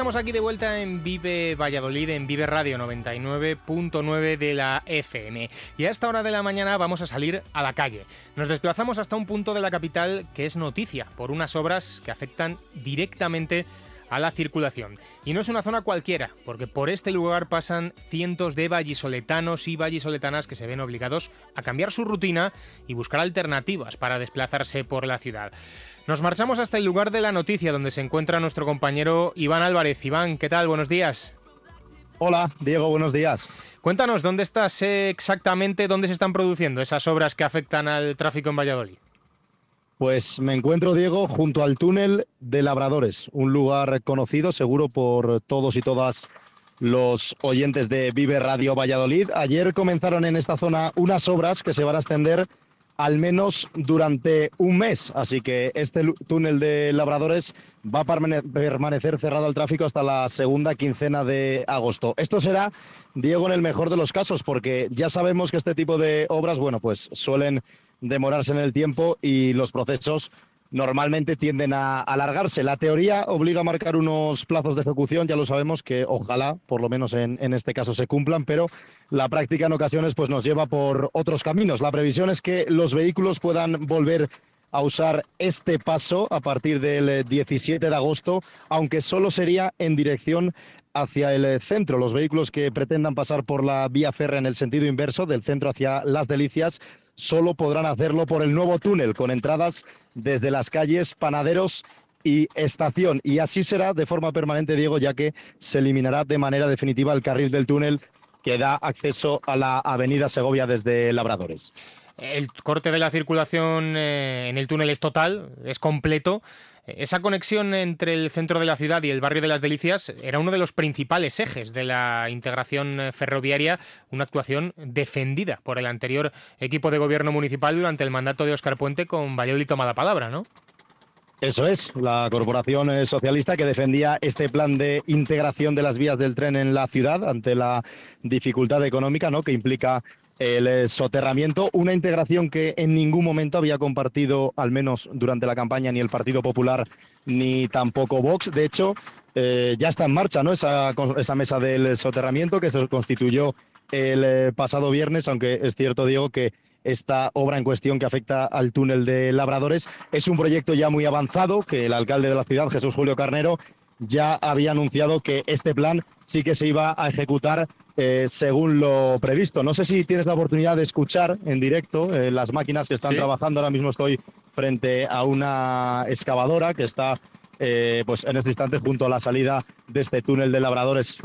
estamos aquí de vuelta en Vive Valladolid, en Vive Radio 99.9 de la FM. Y a esta hora de la mañana vamos a salir a la calle. Nos desplazamos hasta un punto de la capital que es noticia por unas obras que afectan directamente a la circulación. Y no es una zona cualquiera, porque por este lugar pasan cientos de vallisoletanos y vallisoletanas que se ven obligados a cambiar su rutina y buscar alternativas para desplazarse por la ciudad. Nos marchamos hasta el lugar de la noticia donde se encuentra nuestro compañero Iván Álvarez. Iván, ¿qué tal? Buenos días. Hola, Diego, buenos días. Cuéntanos, ¿dónde estás exactamente? ¿Dónde se están produciendo esas obras que afectan al tráfico en Valladolid? Pues me encuentro, Diego, junto al túnel de Labradores, un lugar conocido seguro por todos y todas los oyentes de Vive Radio Valladolid. Ayer comenzaron en esta zona unas obras que se van a extender al menos durante un mes. Así que este túnel de Labradores va a permanecer cerrado al tráfico hasta la segunda quincena de agosto. Esto será, Diego, en el mejor de los casos, porque ya sabemos que este tipo de obras, bueno, pues suelen demorarse en el tiempo y los procesos normalmente tienden a alargarse. La teoría obliga a marcar unos plazos de ejecución, ya lo sabemos que ojalá, por lo menos en, este caso, se cumplan, pero la práctica en ocasiones pues, nos lleva por otros caminos. La previsión es que los vehículos puedan volver a usar este paso a partir del 17 eh, de agosto, aunque solo sería en dirección hacia el eh, centro. Los vehículos que pretendan pasar por la vía férrea en el sentido inverso, del centro hacia Las Delicias, solo podrán hacerlo por el nuevo túnel, con entradas desde las calles Panaderos y Estación. Y así será de forma permanente, Diego, ya que se eliminará de manera definitiva el carril del túnel que da acceso a la avenida Segovia desde Labradores el corte de la circulación eh, en el túnel es total, es completo. Esa conexión entre el centro de la ciudad y el barrio de las Delicias era uno de los principales ejes de la integración eh, ferroviaria, una actuación defendida por el anterior equipo de gobierno municipal durante el mandato de Óscar Puente con Valladolid toma la palabra, ¿no? Eso es, la Corporación eh, Socialista que defendía este plan de integración de las vías del tren en la ciudad ante la dificultad económica ¿no? que implica el eh, soterramiento, una integración que en ningún momento había compartido, al menos durante la campaña, ni el Partido Popular ni tampoco Vox. De hecho, eh, ya está en marcha ¿no? esa, esa mesa del soterramiento que se constituyó el eh, pasado viernes, aunque es cierto, Diego, que esta obra en cuestión que afecta al túnel de Labradores. Es un proyecto ya muy avanzado que el alcalde de la ciudad, Jesús Julio Carnero, ya había anunciado que este plan sí que se iba a ejecutar eh, según lo previsto. No sé si tienes la oportunidad de escuchar en directo eh, las máquinas que están trabajando. Ahora mismo estoy frente a una excavadora que está eh, pues en este instante junto a la salida de este túnel de labradores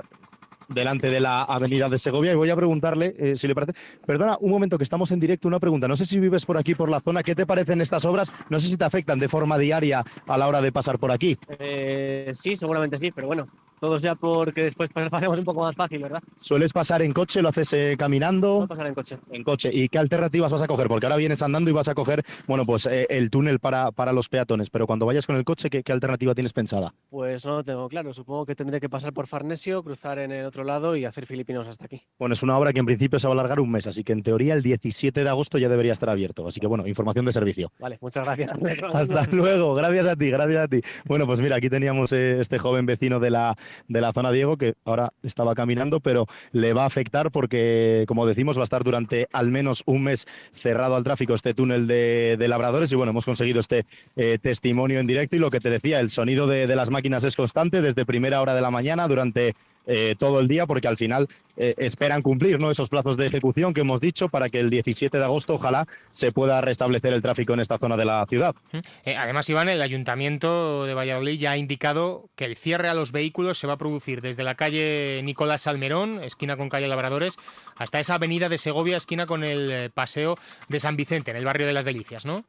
delante de la avenida de Segovia y voy a preguntarle, eh, si le parece, perdona, un momento que estamos en directo, una pregunta, no sé si vives por aquí, por la zona, ¿qué te parecen estas obras? No sé si te afectan de forma diaria a la hora de pasar por aquí. Eh, sí, seguramente sí, pero bueno, todos ya porque después pasemos pues, un poco más fácil, ¿verdad? ¿Sueles pasar en coche? ¿Lo haces eh, caminando? No pasar en coche. En coche. ¿Y qué alternativas vas a coger? Porque ahora vienes andando y vas a coger, bueno, pues eh, el túnel para, para, los peatones, pero cuando vayas con el coche, ¿qué, alternativa tienes pensada? Pues no lo tengo claro. Supongo que tendré que pasar por Farnesio, cruzar en el otro lado y hacer Filipinos hasta aquí. Bueno, es una obra que en principio se va a alargar un mes, así que en teoría el 17 de agosto ya debería estar abierto. Así que bueno, información de servicio. Vale, muchas gracias. hasta luego, gracias a ti, gracias a ti. Bueno, pues mira, aquí teníamos eh, este joven vecino de la de la zona Diego, que ahora estaba caminando, pero le va a afectar porque, como decimos, va a estar durante al menos un mes cerrado al tráfico este túnel de, de labradores. Y bueno, hemos conseguido este eh, testimonio en directo y lo que te decía, el sonido de, de las máquinas es constante desde primera hora de la mañana durante eh, todo el día porque al final eh, esperan cumplir ¿no? esos plazos de ejecución que hemos dicho para que el 17 de agosto ojalá se pueda restablecer el tráfico en esta zona de la ciudad. Eh, además, Iván, el ayuntamiento de Valladolid ya ha indicado que el cierre a los vehículos se va a producir desde la calle Nicolás Salmerón, esquina con calle Labradores, hasta esa avenida de Segovia, esquina con el paseo de San Vicente, en el barrio de las Delicias, ¿no?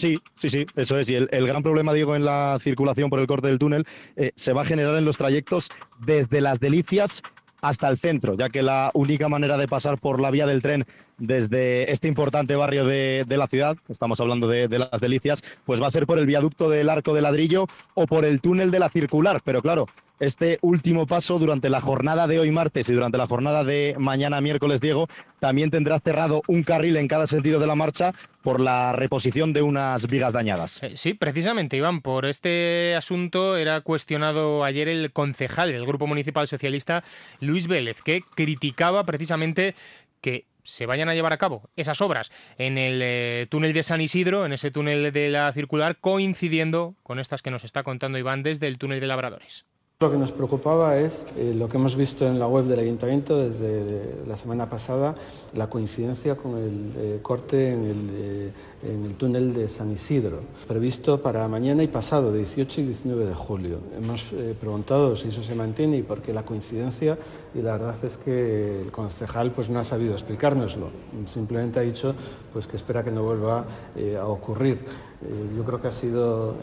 Sí, sí, sí, eso es. Y el, gran problema, digo, en la circulación por el corte del túnel eh, se va a generar en los trayectos desde las delicias hasta el centro, ya que la única manera de pasar por la vía del tren desde este importante barrio de, la ciudad, estamos hablando de, de, las delicias, pues va a ser por el viaducto del arco de ladrillo o por el túnel de la circular. Pero claro, este último paso durante la jornada de hoy martes y durante la jornada de mañana miércoles, Diego, también tendrá cerrado un carril en cada sentido de la marcha por la reposición de unas vigas dañadas. Eh, sí, precisamente, Iván, por este asunto era cuestionado ayer el concejal del Grupo Municipal Socialista, Luis Vélez, que criticaba precisamente que se vayan a llevar a cabo esas obras en el eh, túnel de San Isidro, en ese túnel de la circular, coincidiendo con estas que nos está contando Iván desde el túnel de Labradores. Lo que nos preocupaba es eh, lo que hemos visto en la web del ayuntamiento desde la semana pasada, la coincidencia con el eh, corte en el en el túnel de San Isidro, previsto para mañana y pasado, 18 y 19 de julio. Hemos eh, preguntado si eso se mantiene y por qué la coincidencia y la verdad es que el concejal pues, no ha sabido explicárnoslo. Simplemente ha dicho pues, que espera que no vuelva eh, a ocurrir. Eh, yo creo que ha sido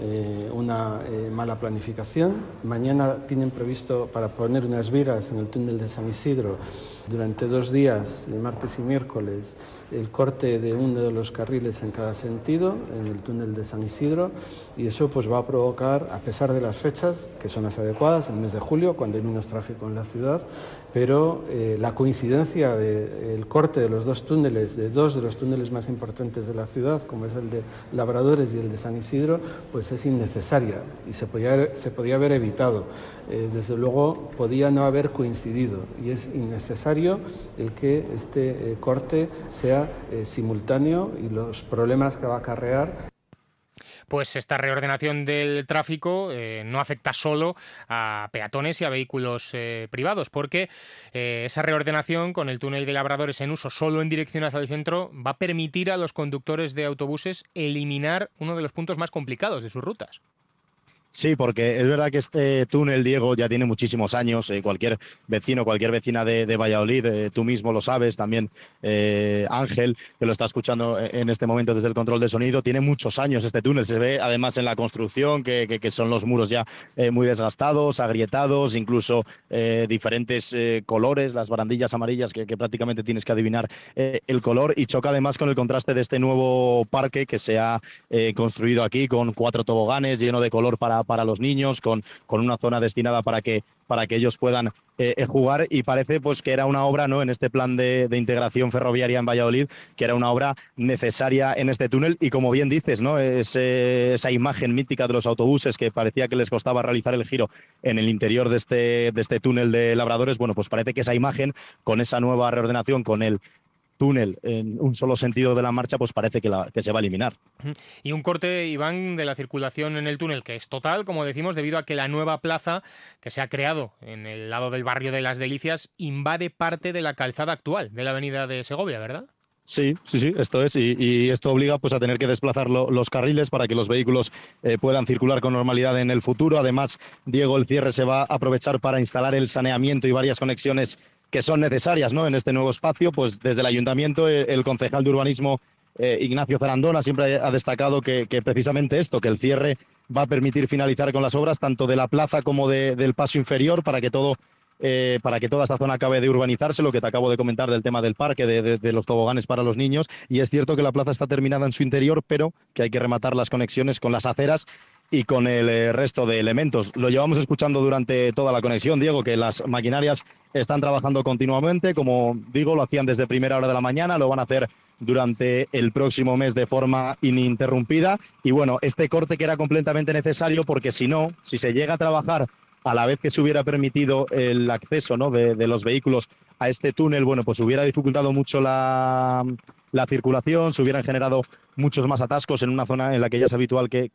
una mala planificación. Mañana tienen previsto para poner unas vigas en el túnel de San Isidro durante dos días, el martes y miércoles, el corte de uno de los carriles en cada sentido, en el túnel de San Isidro, y eso pues va a provocar, a pesar de las fechas, que son las adecuadas, el mes de julio, cuando hay menos tráfico en la ciudad, pero eh, la coincidencia del corte de los dos túneles, de dos de los túneles más importantes de la ciudad, como es el de Labradores y el de San Isidro, pues es innecesaria y se podía, se podía haber evitado. Eh, desde luego podía no haber coincidido y es innecesario el que este eh, corte sea simultáneo y los problemas que va a acarrear pues esta reordenación del tráfico eh, no afecta solo a peatones y a vehículos eh, privados, porque eh, esa reordenación con el túnel de labradores en uso solo en dirección hacia el centro va a permitir a los conductores de autobuses eliminar uno de los puntos más complicados de sus rutas. Sí, porque es verdad que este túnel, Diego, ya tiene muchísimos años. Eh, cualquier vecino, cualquier vecina de, Valladolid, eh, tú mismo lo sabes, también eh, Ángel, que lo está escuchando en este momento desde el control de sonido, tiene muchos años este túnel. Se ve además en la construcción que, son los muros ya muy desgastados, agrietados, incluso diferentes colores, las barandillas amarillas que, que prácticamente tienes que adivinar el color y choca además con el contraste de este nuevo parque que se ha construido aquí con cuatro toboganes lleno de color para para los niños, con, con una zona destinada para que, para que ellos puedan eh, eh, jugar y parece pues que era una obra no en este plan de, integración ferroviaria en Valladolid que era una obra necesaria en este túnel y como bien dices no eh, esa imagen mítica de los autobuses que parecía que les costaba realizar el giro en el interior de este de este túnel de Labradores bueno pues parece que esa imagen con esa nueva reordenación con el túnel en un solo sentido de la marcha, pues parece que, la, que se va a eliminar. Y un corte, Iván, de la circulación en el túnel, que es total, como decimos, debido a que la nueva plaza que se ha creado en el lado del barrio de Las Delicias invade parte de la calzada actual de la avenida de Segovia, ¿verdad? Sí, sí, sí, esto es. Y, esto obliga pues, a tener que desplazar los carriles para que los vehículos eh, puedan circular con normalidad en el futuro. Además, Diego, el cierre se va a aprovechar para instalar el saneamiento y varias conexiones que son necesarias ¿no? en este nuevo espacio, pues desde el ayuntamiento eh, el concejal de urbanismo eh, Ignacio Zarandona siempre ha destacado que, precisamente esto, que el cierre va a permitir finalizar con las obras tanto de la plaza como del paso inferior para que todo... Eh, para que toda esta zona acabe de urbanizarse, lo que te acabo de comentar del tema del parque, de, los toboganes para los niños. Y es cierto que la plaza está terminada en su interior, pero que hay que rematar las conexiones con las aceras y con el eh, resto de elementos. Lo llevamos escuchando durante toda la conexión, Diego, que las maquinarias están trabajando continuamente. Como digo, lo hacían desde primera hora de la mañana, lo van a hacer durante el próximo mes de forma ininterrumpida. Y bueno, este corte que era completamente necesario porque si no, si se llega a trabajar a la vez que se hubiera permitido el acceso de, de los vehículos a este túnel, bueno, pues hubiera dificultado mucho la la circulación, se hubieran generado muchos más atascos en una zona en la que ya es habitual que,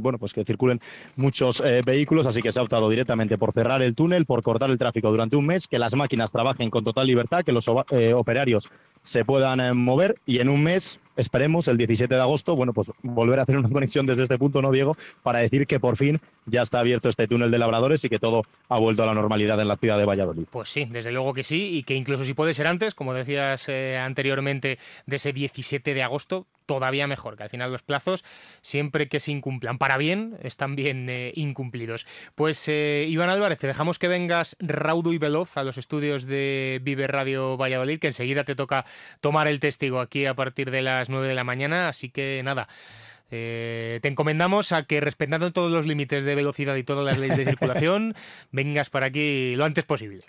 bueno, pues que circulen muchos eh, vehículos, así que se ha optado directamente por cerrar el túnel, por cortar el tráfico durante un mes, que las máquinas trabajen con total libertad, que los eh, operarios se puedan eh, mover y en un mes esperemos el 17 de agosto, bueno, pues volver a hacer una conexión desde este punto, ¿no, Diego? Para decir que por fin ya está abierto este túnel de labradores y que todo ha vuelto a la normalidad en la ciudad de Valladolid. Pues sí, desde luego que sí, y que incluso si puede ser antes, como decías eh, anteriormente, de ese 17 de agosto, todavía mejor, que al final los plazos, siempre que se incumplan para bien, están bien eh, incumplidos. Pues eh, Iván Álvarez, te dejamos que vengas raudo y veloz a los estudios de Vive Radio Valladolid, que enseguida te toca tomar el testigo aquí a partir de las 9 de la mañana, así que nada. Eh, te encomendamos a que respetando todos los límites de velocidad y todas las leyes de circulación, vengas para aquí lo antes posible.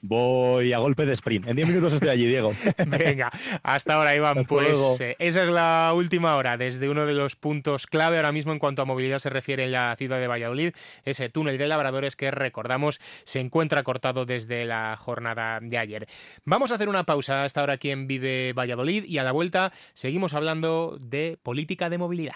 Voy a golpe de sprint. En 10 minutos estoy allí, Diego. Venga, hasta ahora, Iván. pues eh, esa es la última hora desde uno de los puntos clave ahora mismo en cuanto a movilidad se refiere en la ciudad de Valladolid. Ese túnel de labradores que recordamos se encuentra cortado desde la jornada de ayer. Vamos a hacer una pausa hasta ahora en Vive Valladolid y a la vuelta seguimos hablando de política de movilidad.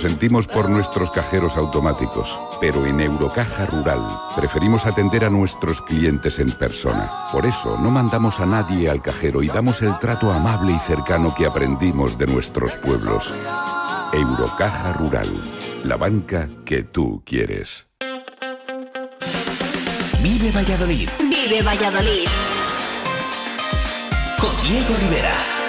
sentimos por nuestros cajeros automáticos, pero en Eurocaja Rural preferimos atender a nuestros clientes en persona. Por eso no mandamos a nadie al cajero y damos el trato amable y cercano que aprendimos de nuestros pueblos. Eurocaja Rural, la banca que tú quieres. Vive Valladolid. Vive Valladolid. Con Diego Rivera.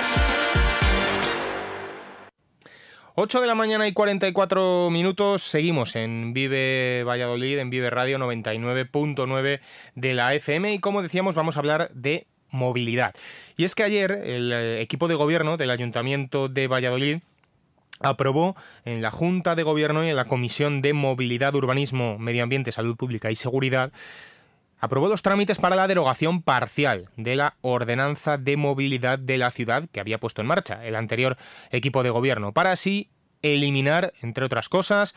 8 de la mañana y 44 minutos, seguimos en Vive Valladolid, en Vive Radio 99.9 de la FM y como decíamos vamos a hablar de movilidad. Y es que ayer el eh, equipo de gobierno del Ayuntamiento de Valladolid aprobó en la Junta de Gobierno y en la Comisión de Movilidad, Urbanismo, Medio Ambiente, Salud Pública y Seguridad aprobó los trámites para la derogación parcial de la ordenanza de movilidad de la ciudad que había puesto en marcha el anterior equipo de gobierno, para así eliminar, entre otras cosas,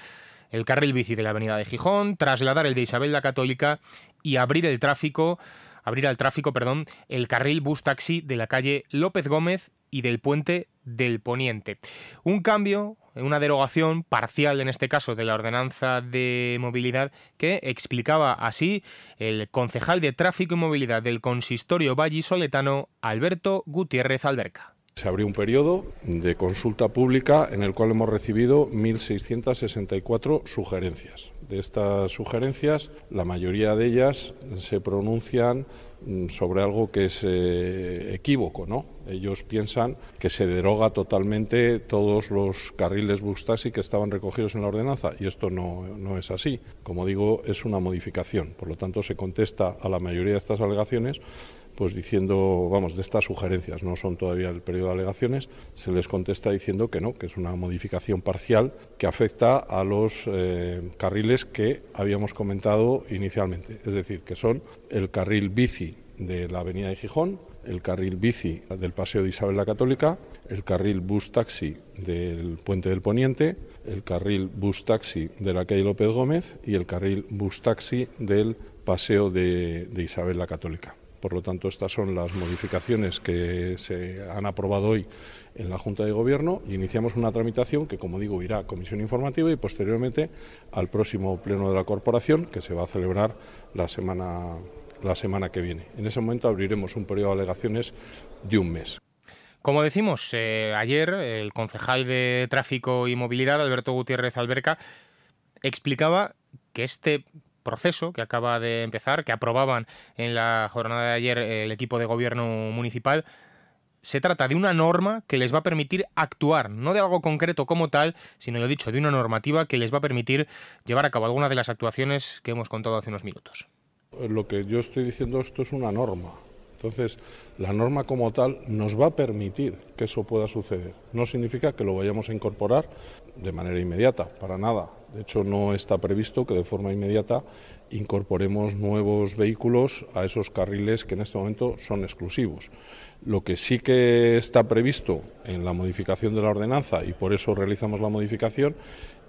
el carril bici de la avenida de Gijón, trasladar el de Isabel la Católica y abrir el tráfico, abrir al tráfico, perdón, el carril bus taxi de la calle López Gómez y del puente del Poniente. Un cambio, una derogación parcial, en este caso, de la ordenanza de movilidad que explicaba así el concejal de tráfico y movilidad del consistorio vallisoletano, Alberto Gutiérrez Alberca. Se abrió un periodo de consulta pública en el cual hemos recibido 1.664 sugerencias. De estas sugerencias, la mayoría de ellas se pronuncian Mm, sobre algo que es eh, equívoco, ¿no? Ellos piensan que se deroga totalmente todos los carriles Bustasi que estaban recogidos en la ordenanza y esto no, no es así. Como digo, es una modificación, por lo tanto se contesta a la mayoría de estas alegaciones pues diciendo, vamos, de estas sugerencias, no son todavía el periodo de alegaciones, se les contesta diciendo que no, que es una modificación parcial que afecta a los eh, carriles que habíamos comentado inicialmente, es decir, que son el carril bici de la Avenida de Gijón, el carril bici del Paseo de Isabel la Católica, el carril bus-taxi del Puente del Poniente, el carril bus-taxi de la calle López Gómez y el carril bus-taxi del Paseo de Isabel la Católica. Por lo tanto, estas son las modificaciones que se han aprobado hoy en la Junta de Gobierno iniciamos una tramitación que, como digo, irá a comisión informativa y posteriormente al próximo pleno de la corporación que se va a celebrar la semana, la semana que viene. En ese momento abriremos un periodo de alegaciones de un mes. Como decimos, eh, ayer el concejal de Tráfico y Movilidad, Alberto Gutiérrez Alberca, explicaba que este proceso que acaba de empezar, que aprobaban en la jornada de ayer eh, el equipo de gobierno municipal, se trata de una norma que les va a permitir actuar, no de algo concreto como tal, sino, he dicho, de una normativa que les va a permitir llevar a cabo alguna de las actuaciones que hemos contado hace unos minutos. Lo que yo estoy diciendo esto es una norma. Entonces, la norma como tal nos va a permitir que eso pueda suceder. No significa que lo vayamos a incorporar de manera inmediata, para nada. De hecho, no está previsto que de forma inmediata incorporemos nuevos vehículos a esos carriles que en este momento son exclusivos. Lo que sí que está previsto en la modificación de la ordenanza, y por eso realizamos la modificación,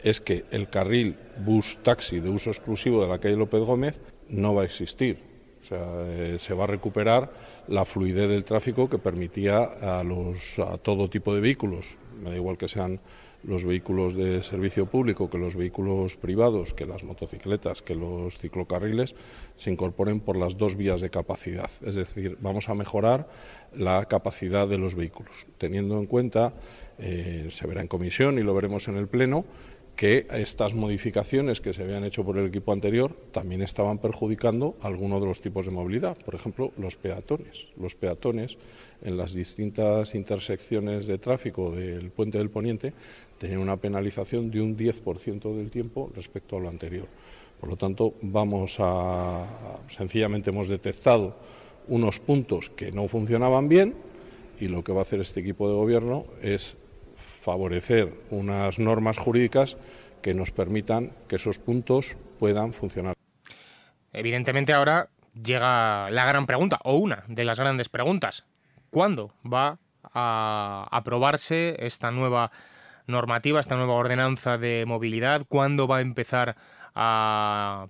es que el carril bus-taxi de uso exclusivo de la calle López Gómez no va a existir. O sea, eh, se va a recuperar la fluidez del tráfico que permitía a, los, a todo tipo de vehículos, me da igual que sean los vehículos de servicio público, que los vehículos privados, que las motocicletas, que los ciclocarriles se incorporen por las dos vías de capacidad. Es decir, vamos a mejorar la capacidad de los vehículos, teniendo en cuenta, eh, se verá en comisión y lo veremos en el Pleno, que estas modificaciones que se habían hecho por el equipo anterior también estaban perjudicando alguno de los tipos de movilidad, por ejemplo, los peatones. Los peatones en las distintas intersecciones de tráfico del puente del Poniente tiene una penalización de un 10% del tiempo respecto a lo anterior. Por lo tanto, vamos a sencillamente hemos detectado unos puntos que no funcionaban bien y lo que va a hacer este equipo de gobierno es favorecer unas normas jurídicas que nos permitan que esos puntos puedan funcionar. Evidentemente ahora llega la gran pregunta o una de las grandes preguntas. ¿Cuándo va a aprobarse esta nueva normativa, esta nueva ordenanza de movilidad, cuándo va a empezar a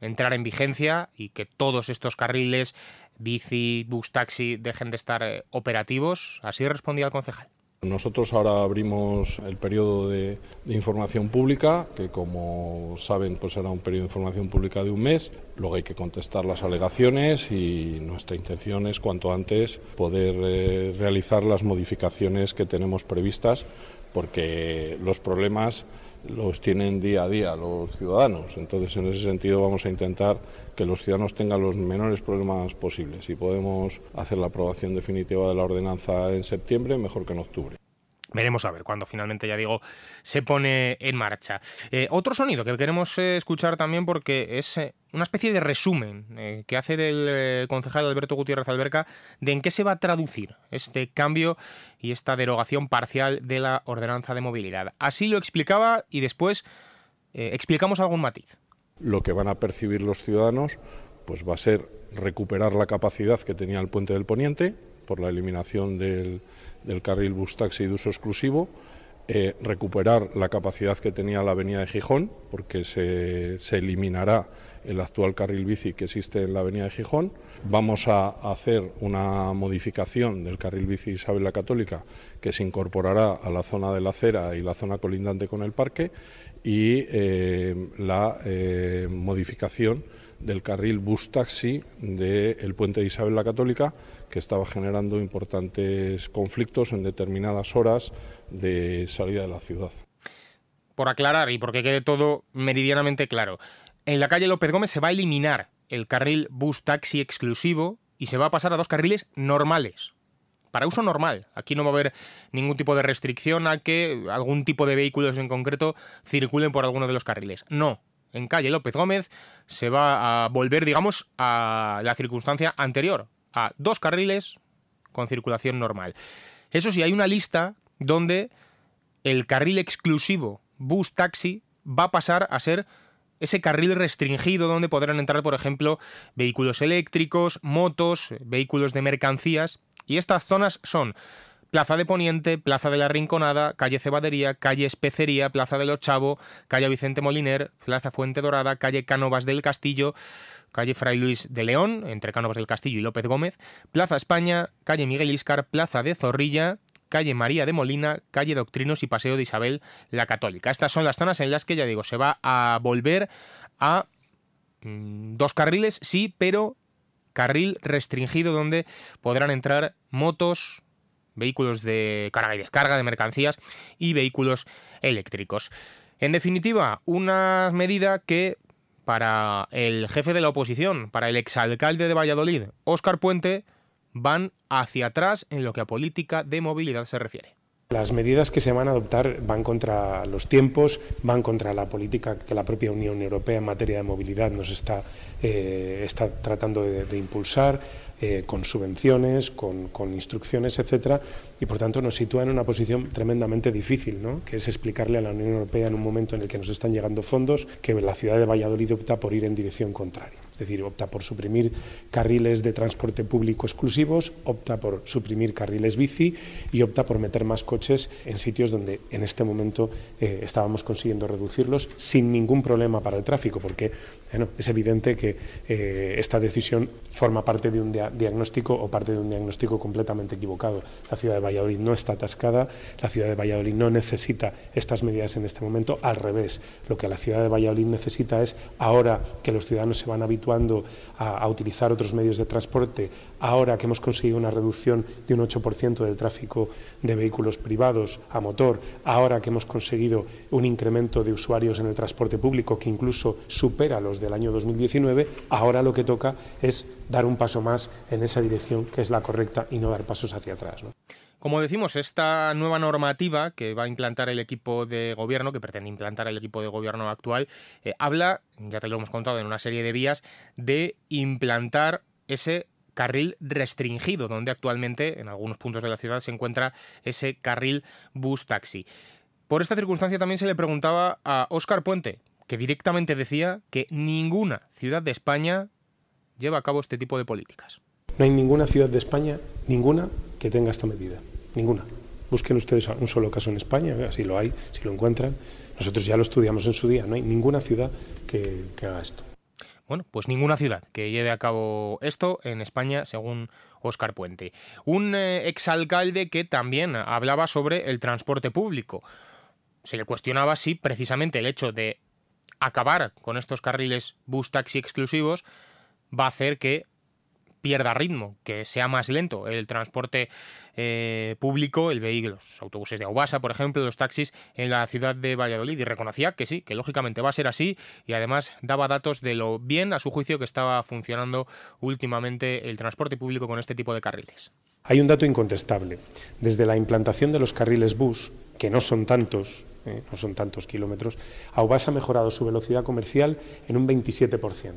entrar en vigencia y que todos estos carriles, bici, bus, taxi, dejen de estar eh, operativos. Así respondía el concejal. Nosotros ahora abrimos el periodo de, información pública, que como saben pues será un periodo de información pública de un mes. Luego hay que contestar las alegaciones y nuestra intención es cuanto antes poder eh, realizar las modificaciones que tenemos previstas porque los problemas los tienen día a día los ciudadanos. Entonces, en ese sentido, vamos a intentar que los ciudadanos tengan los menores problemas posibles. Si podemos hacer la aprobación definitiva de la ordenanza en septiembre, mejor que en octubre. Veremos a ver cuando finalmente, ya digo, se pone en marcha. Eh, otro sonido que queremos eh, escuchar también porque es eh, una especie de resumen que hace del concejal Alberto Gutiérrez Alberca de en qué se va a traducir este cambio y esta derogación parcial de la ordenanza de movilidad. Así lo explicaba y después explicamos algún matiz. Lo que van a percibir los ciudadanos pues va a ser recuperar la capacidad que tenía el puente del Poniente por la eliminación del del carril bus taxi de uso exclusivo, eh, recuperar la capacidad que tenía la avenida de Gijón, porque se, eliminará el actual carril bici que existe en la avenida de Gijón. Vamos a hacer una modificación del carril bici Isabel la Católica, que se incorporará a la zona de la acera y la zona colindante con el parque, y eh, la eh, modificación del carril bus taxi del puente de Isabel la Católica, que estaba generando importantes conflictos en determinadas horas de salida de la ciudad. Por aclarar y porque quede todo meridianamente claro, en la calle López Gómez se va a eliminar el carril bus-taxi exclusivo y se va a pasar a dos carriles normales, para uso normal. Aquí no va a haber ningún tipo de restricción a que algún tipo de vehículos en concreto circulen por alguno de los carriles. No. En calle López Gómez se va a volver, digamos, a la circunstancia anterior, a dos carriles con circulación normal. Eso sí, hay una lista donde el carril exclusivo bus-taxi va a pasar a ser ese carril restringido donde podrán entrar, por ejemplo, vehículos eléctricos, motos, vehículos de mercancías. Y estas zonas son Plaza de Poniente, Plaza de la Rinconada, Calle Cebadería, Calle Especería, Plaza del Ochavo, Calle Vicente Moliner, Plaza Fuente Dorada, Calle Cánovas del Castillo, Calle Fray Luis de León, entre Cánovas del Castillo y López Gómez, Plaza España, Calle Miguel Iscar, Plaza de Zorrilla, calle María de Molina, calle Doctrinos y Paseo de Isabel la Católica. Estas son las zonas en las que, ya digo, se va a volver a mm, dos carriles, sí, pero carril restringido donde podrán entrar motos, vehículos de carga y descarga de mercancías y vehículos eléctricos. En definitiva, una medida que para el jefe de la oposición, para el exalcalde de Valladolid, Óscar Puente, van hacia atrás en lo que a política de movilidad se refiere. Las medidas que se van a adoptar van contra los tiempos, van contra la política que la propia Unión Europea en materia de movilidad nos está, eh, está tratando de impulsar eh, con subvenciones, con, con, instrucciones, etcétera, y por tanto nos sitúa en una posición tremendamente difícil, ¿no? que es explicarle a la Unión Europea en un momento en el que nos están llegando fondos que la ciudad de Valladolid opta por ir en dirección contraria. Es decir, opta por suprimir carriles de transporte público exclusivos, opta por suprimir carriles bici y opta por meter más coches en sitios donde en este momento eh, estábamos consiguiendo reducirlos sin ningún problema para el tráfico, porque es evidente que eh, esta decisión forma parte de un diagnóstico o parte de un diagnóstico completamente equivocado. La ciudad de Valladolid no está atascada, la ciudad de Valladolid no necesita estas medidas en este momento, al revés, lo que la ciudad de Valladolid necesita es ahora que los ciudadanos se van a habituar habituando a, utilizar otros medios de transporte, ahora que hemos conseguido una reducción de un 8% del tráfico de vehículos privados a motor, ahora que hemos conseguido un incremento de usuarios en el transporte público que incluso supera los del año 2019, ahora lo que toca es dar un paso más en esa dirección que es la correcta y no dar pasos hacia atrás. Como decimos, esta nueva normativa que va a implantar el equipo de gobierno, que pretende implantar el equipo de gobierno actual, eh, habla, ya te lo hemos contado en una serie de vías, de implantar ese carril restringido, donde actualmente en algunos puntos de la ciudad se encuentra ese carril bus-taxi. Por esta circunstancia también se le preguntaba a Óscar Puente, que directamente decía que ninguna ciudad de España lleva a cabo este tipo de políticas. No hay ninguna ciudad de España, ninguna, que tenga esta medida ninguna. Busquen ustedes un solo caso en España, si lo hay, si lo encuentran. Nosotros ya lo estudiamos en su día, no hay ninguna ciudad que, haga esto. Bueno, pues ninguna ciudad que lleve a cabo esto en España, según Óscar Puente. Un eh, exalcalde que también hablaba sobre el transporte público. Se le cuestionaba si precisamente el hecho de acabar con estos carriles bus-taxi exclusivos va a hacer que pierda ritmo, que sea más lento el transporte eh, público, el vehículo, los autobuses de Aubasa, por ejemplo, los taxis en la ciudad de Valladolid. Y reconocía que sí, que lógicamente va a ser así y además daba datos de lo bien, a su juicio, que estaba funcionando últimamente el transporte público con este tipo de carriles. Hay un dato incontestable. Desde la implantación de los carriles bus, que no son tantos, eh, no son tantos kilómetros, Aubasa ha mejorado su velocidad comercial en un 27%.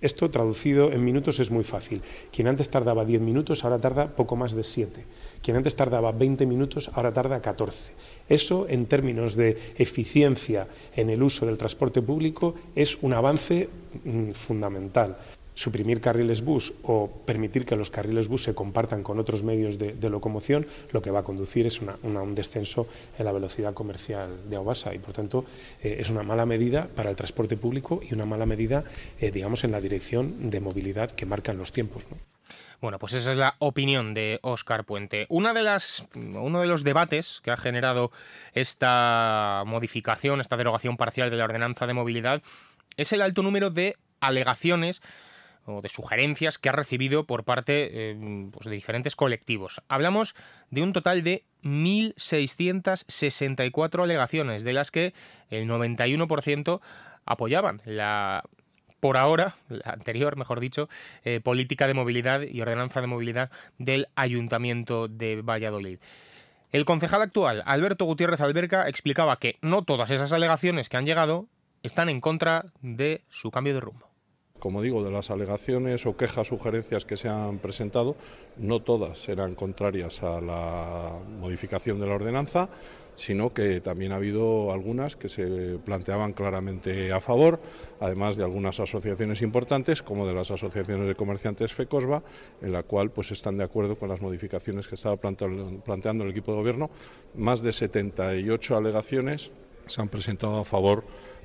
Esto traducido en minutos es muy fácil. Quien antes tardaba 10 minutos ahora tarda poco más de 7. Quien antes tardaba 20 minutos ahora tarda 14. Eso en términos de eficiencia en el uso del transporte público es un avance mm, fundamental suprimir carriles bus o permitir que los carriles bus se compartan con otros medios de, locomoción, lo que va a conducir es un descenso en la velocidad comercial de Aubasa y, por tanto, eh, es una mala medida para el transporte público y una mala medida, eh, digamos, en la dirección de movilidad que marcan los tiempos. Bueno, pues esa es la opinión de Óscar Puente. Una de las, uno de los debates que ha generado esta modificación, esta derogación parcial de la ordenanza de movilidad, es el alto número de alegaciones o de sugerencias que ha recibido por parte eh, pues, de diferentes colectivos. Hablamos de un total de 1.664 alegaciones, de las que el 91% apoyaban la por ahora, la anterior, mejor dicho, eh, política de movilidad y ordenanza de movilidad del Ayuntamiento de Valladolid. El concejal actual, Alberto Gutiérrez Alberca, explicaba que no todas esas alegaciones que han llegado están en contra de su cambio de rumbo. Como digo, de las alegaciones o quejas, sugerencias que se han presentado, no todas eran contrarias a la modificación de la ordenanza, sino que también ha habido algunas que se planteaban claramente a favor, además de algunas asociaciones importantes, como de las asociaciones de comerciantes FECOSBA, en la cual pues están de acuerdo con las modificaciones que estaba planteando el equipo de gobierno. Más de 78 alegaciones se han presentado a favor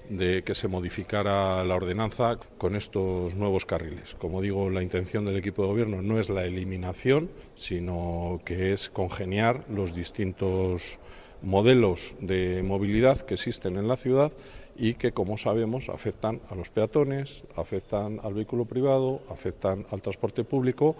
de que se modificara la ordenanza con estos nuevos carriles. Como digo, la intención del equipo de gobierno no es la eliminación, sino que es congeniar los distintos modelos de movilidad que existen en la ciudad y que, como sabemos, afectan a los peatones, afectan al vehículo privado, afectan al transporte público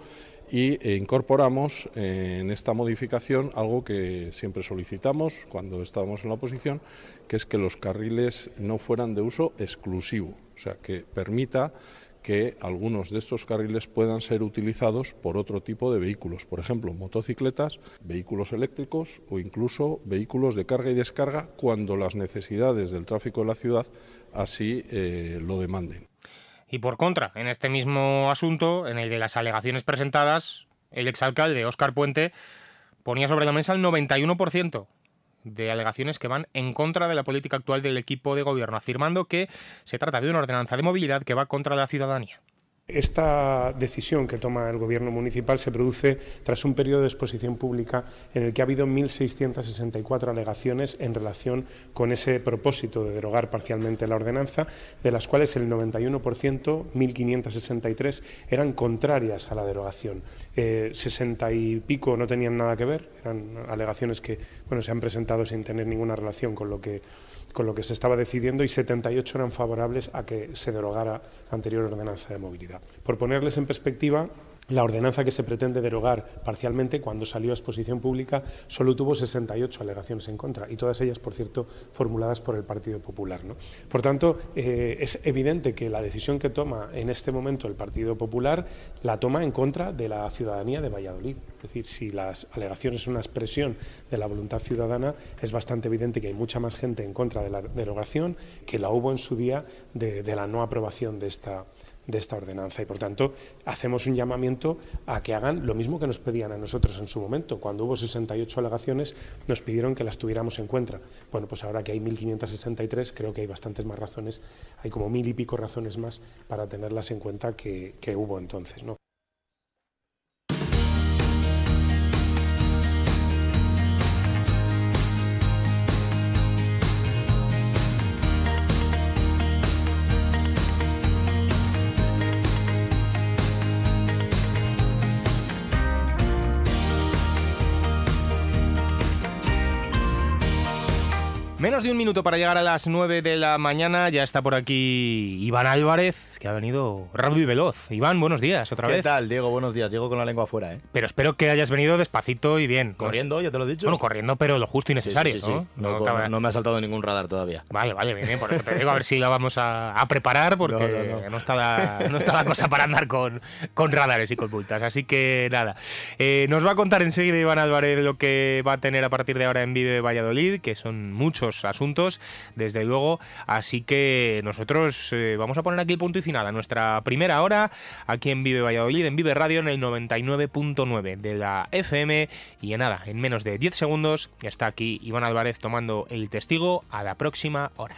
y eh, incorporamos eh, en esta modificación algo que siempre solicitamos cuando estábamos en la oposición, que es que los carriles no fueran de uso exclusivo, o sea, que permita que algunos de estos carriles puedan ser utilizados por otro tipo de vehículos, por ejemplo, motocicletas, vehículos eléctricos o incluso vehículos de carga y descarga cuando las necesidades del tráfico de la ciudad así eh, lo demanden. Y por contra, en este mismo asunto, en el de las alegaciones presentadas, el exalcalde Óscar Puente ponía sobre la mesa el 91% de alegaciones que van en contra de la política actual del equipo de gobierno, afirmando que se trata de una ordenanza de movilidad que va contra la ciudadanía. Esta decisión que toma el Gobierno municipal se produce tras un periodo de exposición pública en el que ha habido 1.664 alegaciones en relación con ese propósito de derogar parcialmente la ordenanza, de las cuales el 91%, 1.563, eran contrarias a la derogación. Eh, sesenta 60 y pico no tenían nada que ver, eran alegaciones que se han presentado sin tener ninguna relación con lo que con lo que se estaba decidiendo y 78 eran favorables a que se derogara la anterior ordenanza de movilidad. Por ponerles en perspectiva, la ordenanza que se pretende derogar parcialmente cuando salió a exposición pública solo tuvo 68 alegaciones en contra y todas ellas, por cierto, formuladas por el Partido Popular. Por tanto, eh, es evidente que la decisión que toma en este momento el Partido Popular la toma en contra de la ciudadanía de Valladolid. Es decir, si las alegaciones son una expresión de la voluntad ciudadana, es bastante evidente que hay mucha más gente en contra de la derogación que la hubo en su día de, de la no aprobación de esta de esta ordenanza y por tanto hacemos un llamamiento a que hagan lo mismo que nos pedían a nosotros en su momento. Cuando hubo 68 alegaciones nos pidieron que las tuviéramos en cuenta. Bueno, pues ahora que hay 1.563 creo que hay bastantes más razones, hay como mil y pico razones más para tenerlas en cuenta que, que hubo entonces. Menos de un minuto para llegar a las 9 de la mañana. Ya está por aquí Iván Álvarez ha venido rápido y veloz. Iván, buenos días otra vez. ¿Qué tal, Diego? Buenos días. Llego con la lengua afuera, ¿eh? Pero espero que hayas venido despacito y bien. Corriendo, ya te lo he dicho. Bueno, corriendo, pero lo justo y necesario, ¿no? me ha saltado ningún radar todavía. Vale, vale, bien, Por eso te digo, a ver si la vamos a, preparar, porque no, está la, cosa para andar con, con radares y con bultas. Así que nada. Eh, nos va a contar enseguida Iván Álvarez lo que va a tener a partir de ahora en Vive Valladolid, que son muchos asuntos, desde luego. Así que nosotros eh, vamos a poner aquí el punto y final nada, nuestra primera hora aquí en Vive Valladolid, en Vive Radio, en el 99.9 de la FM. Y en nada, en menos de 10 segundos está aquí Iván Álvarez tomando el testigo a la próxima hora.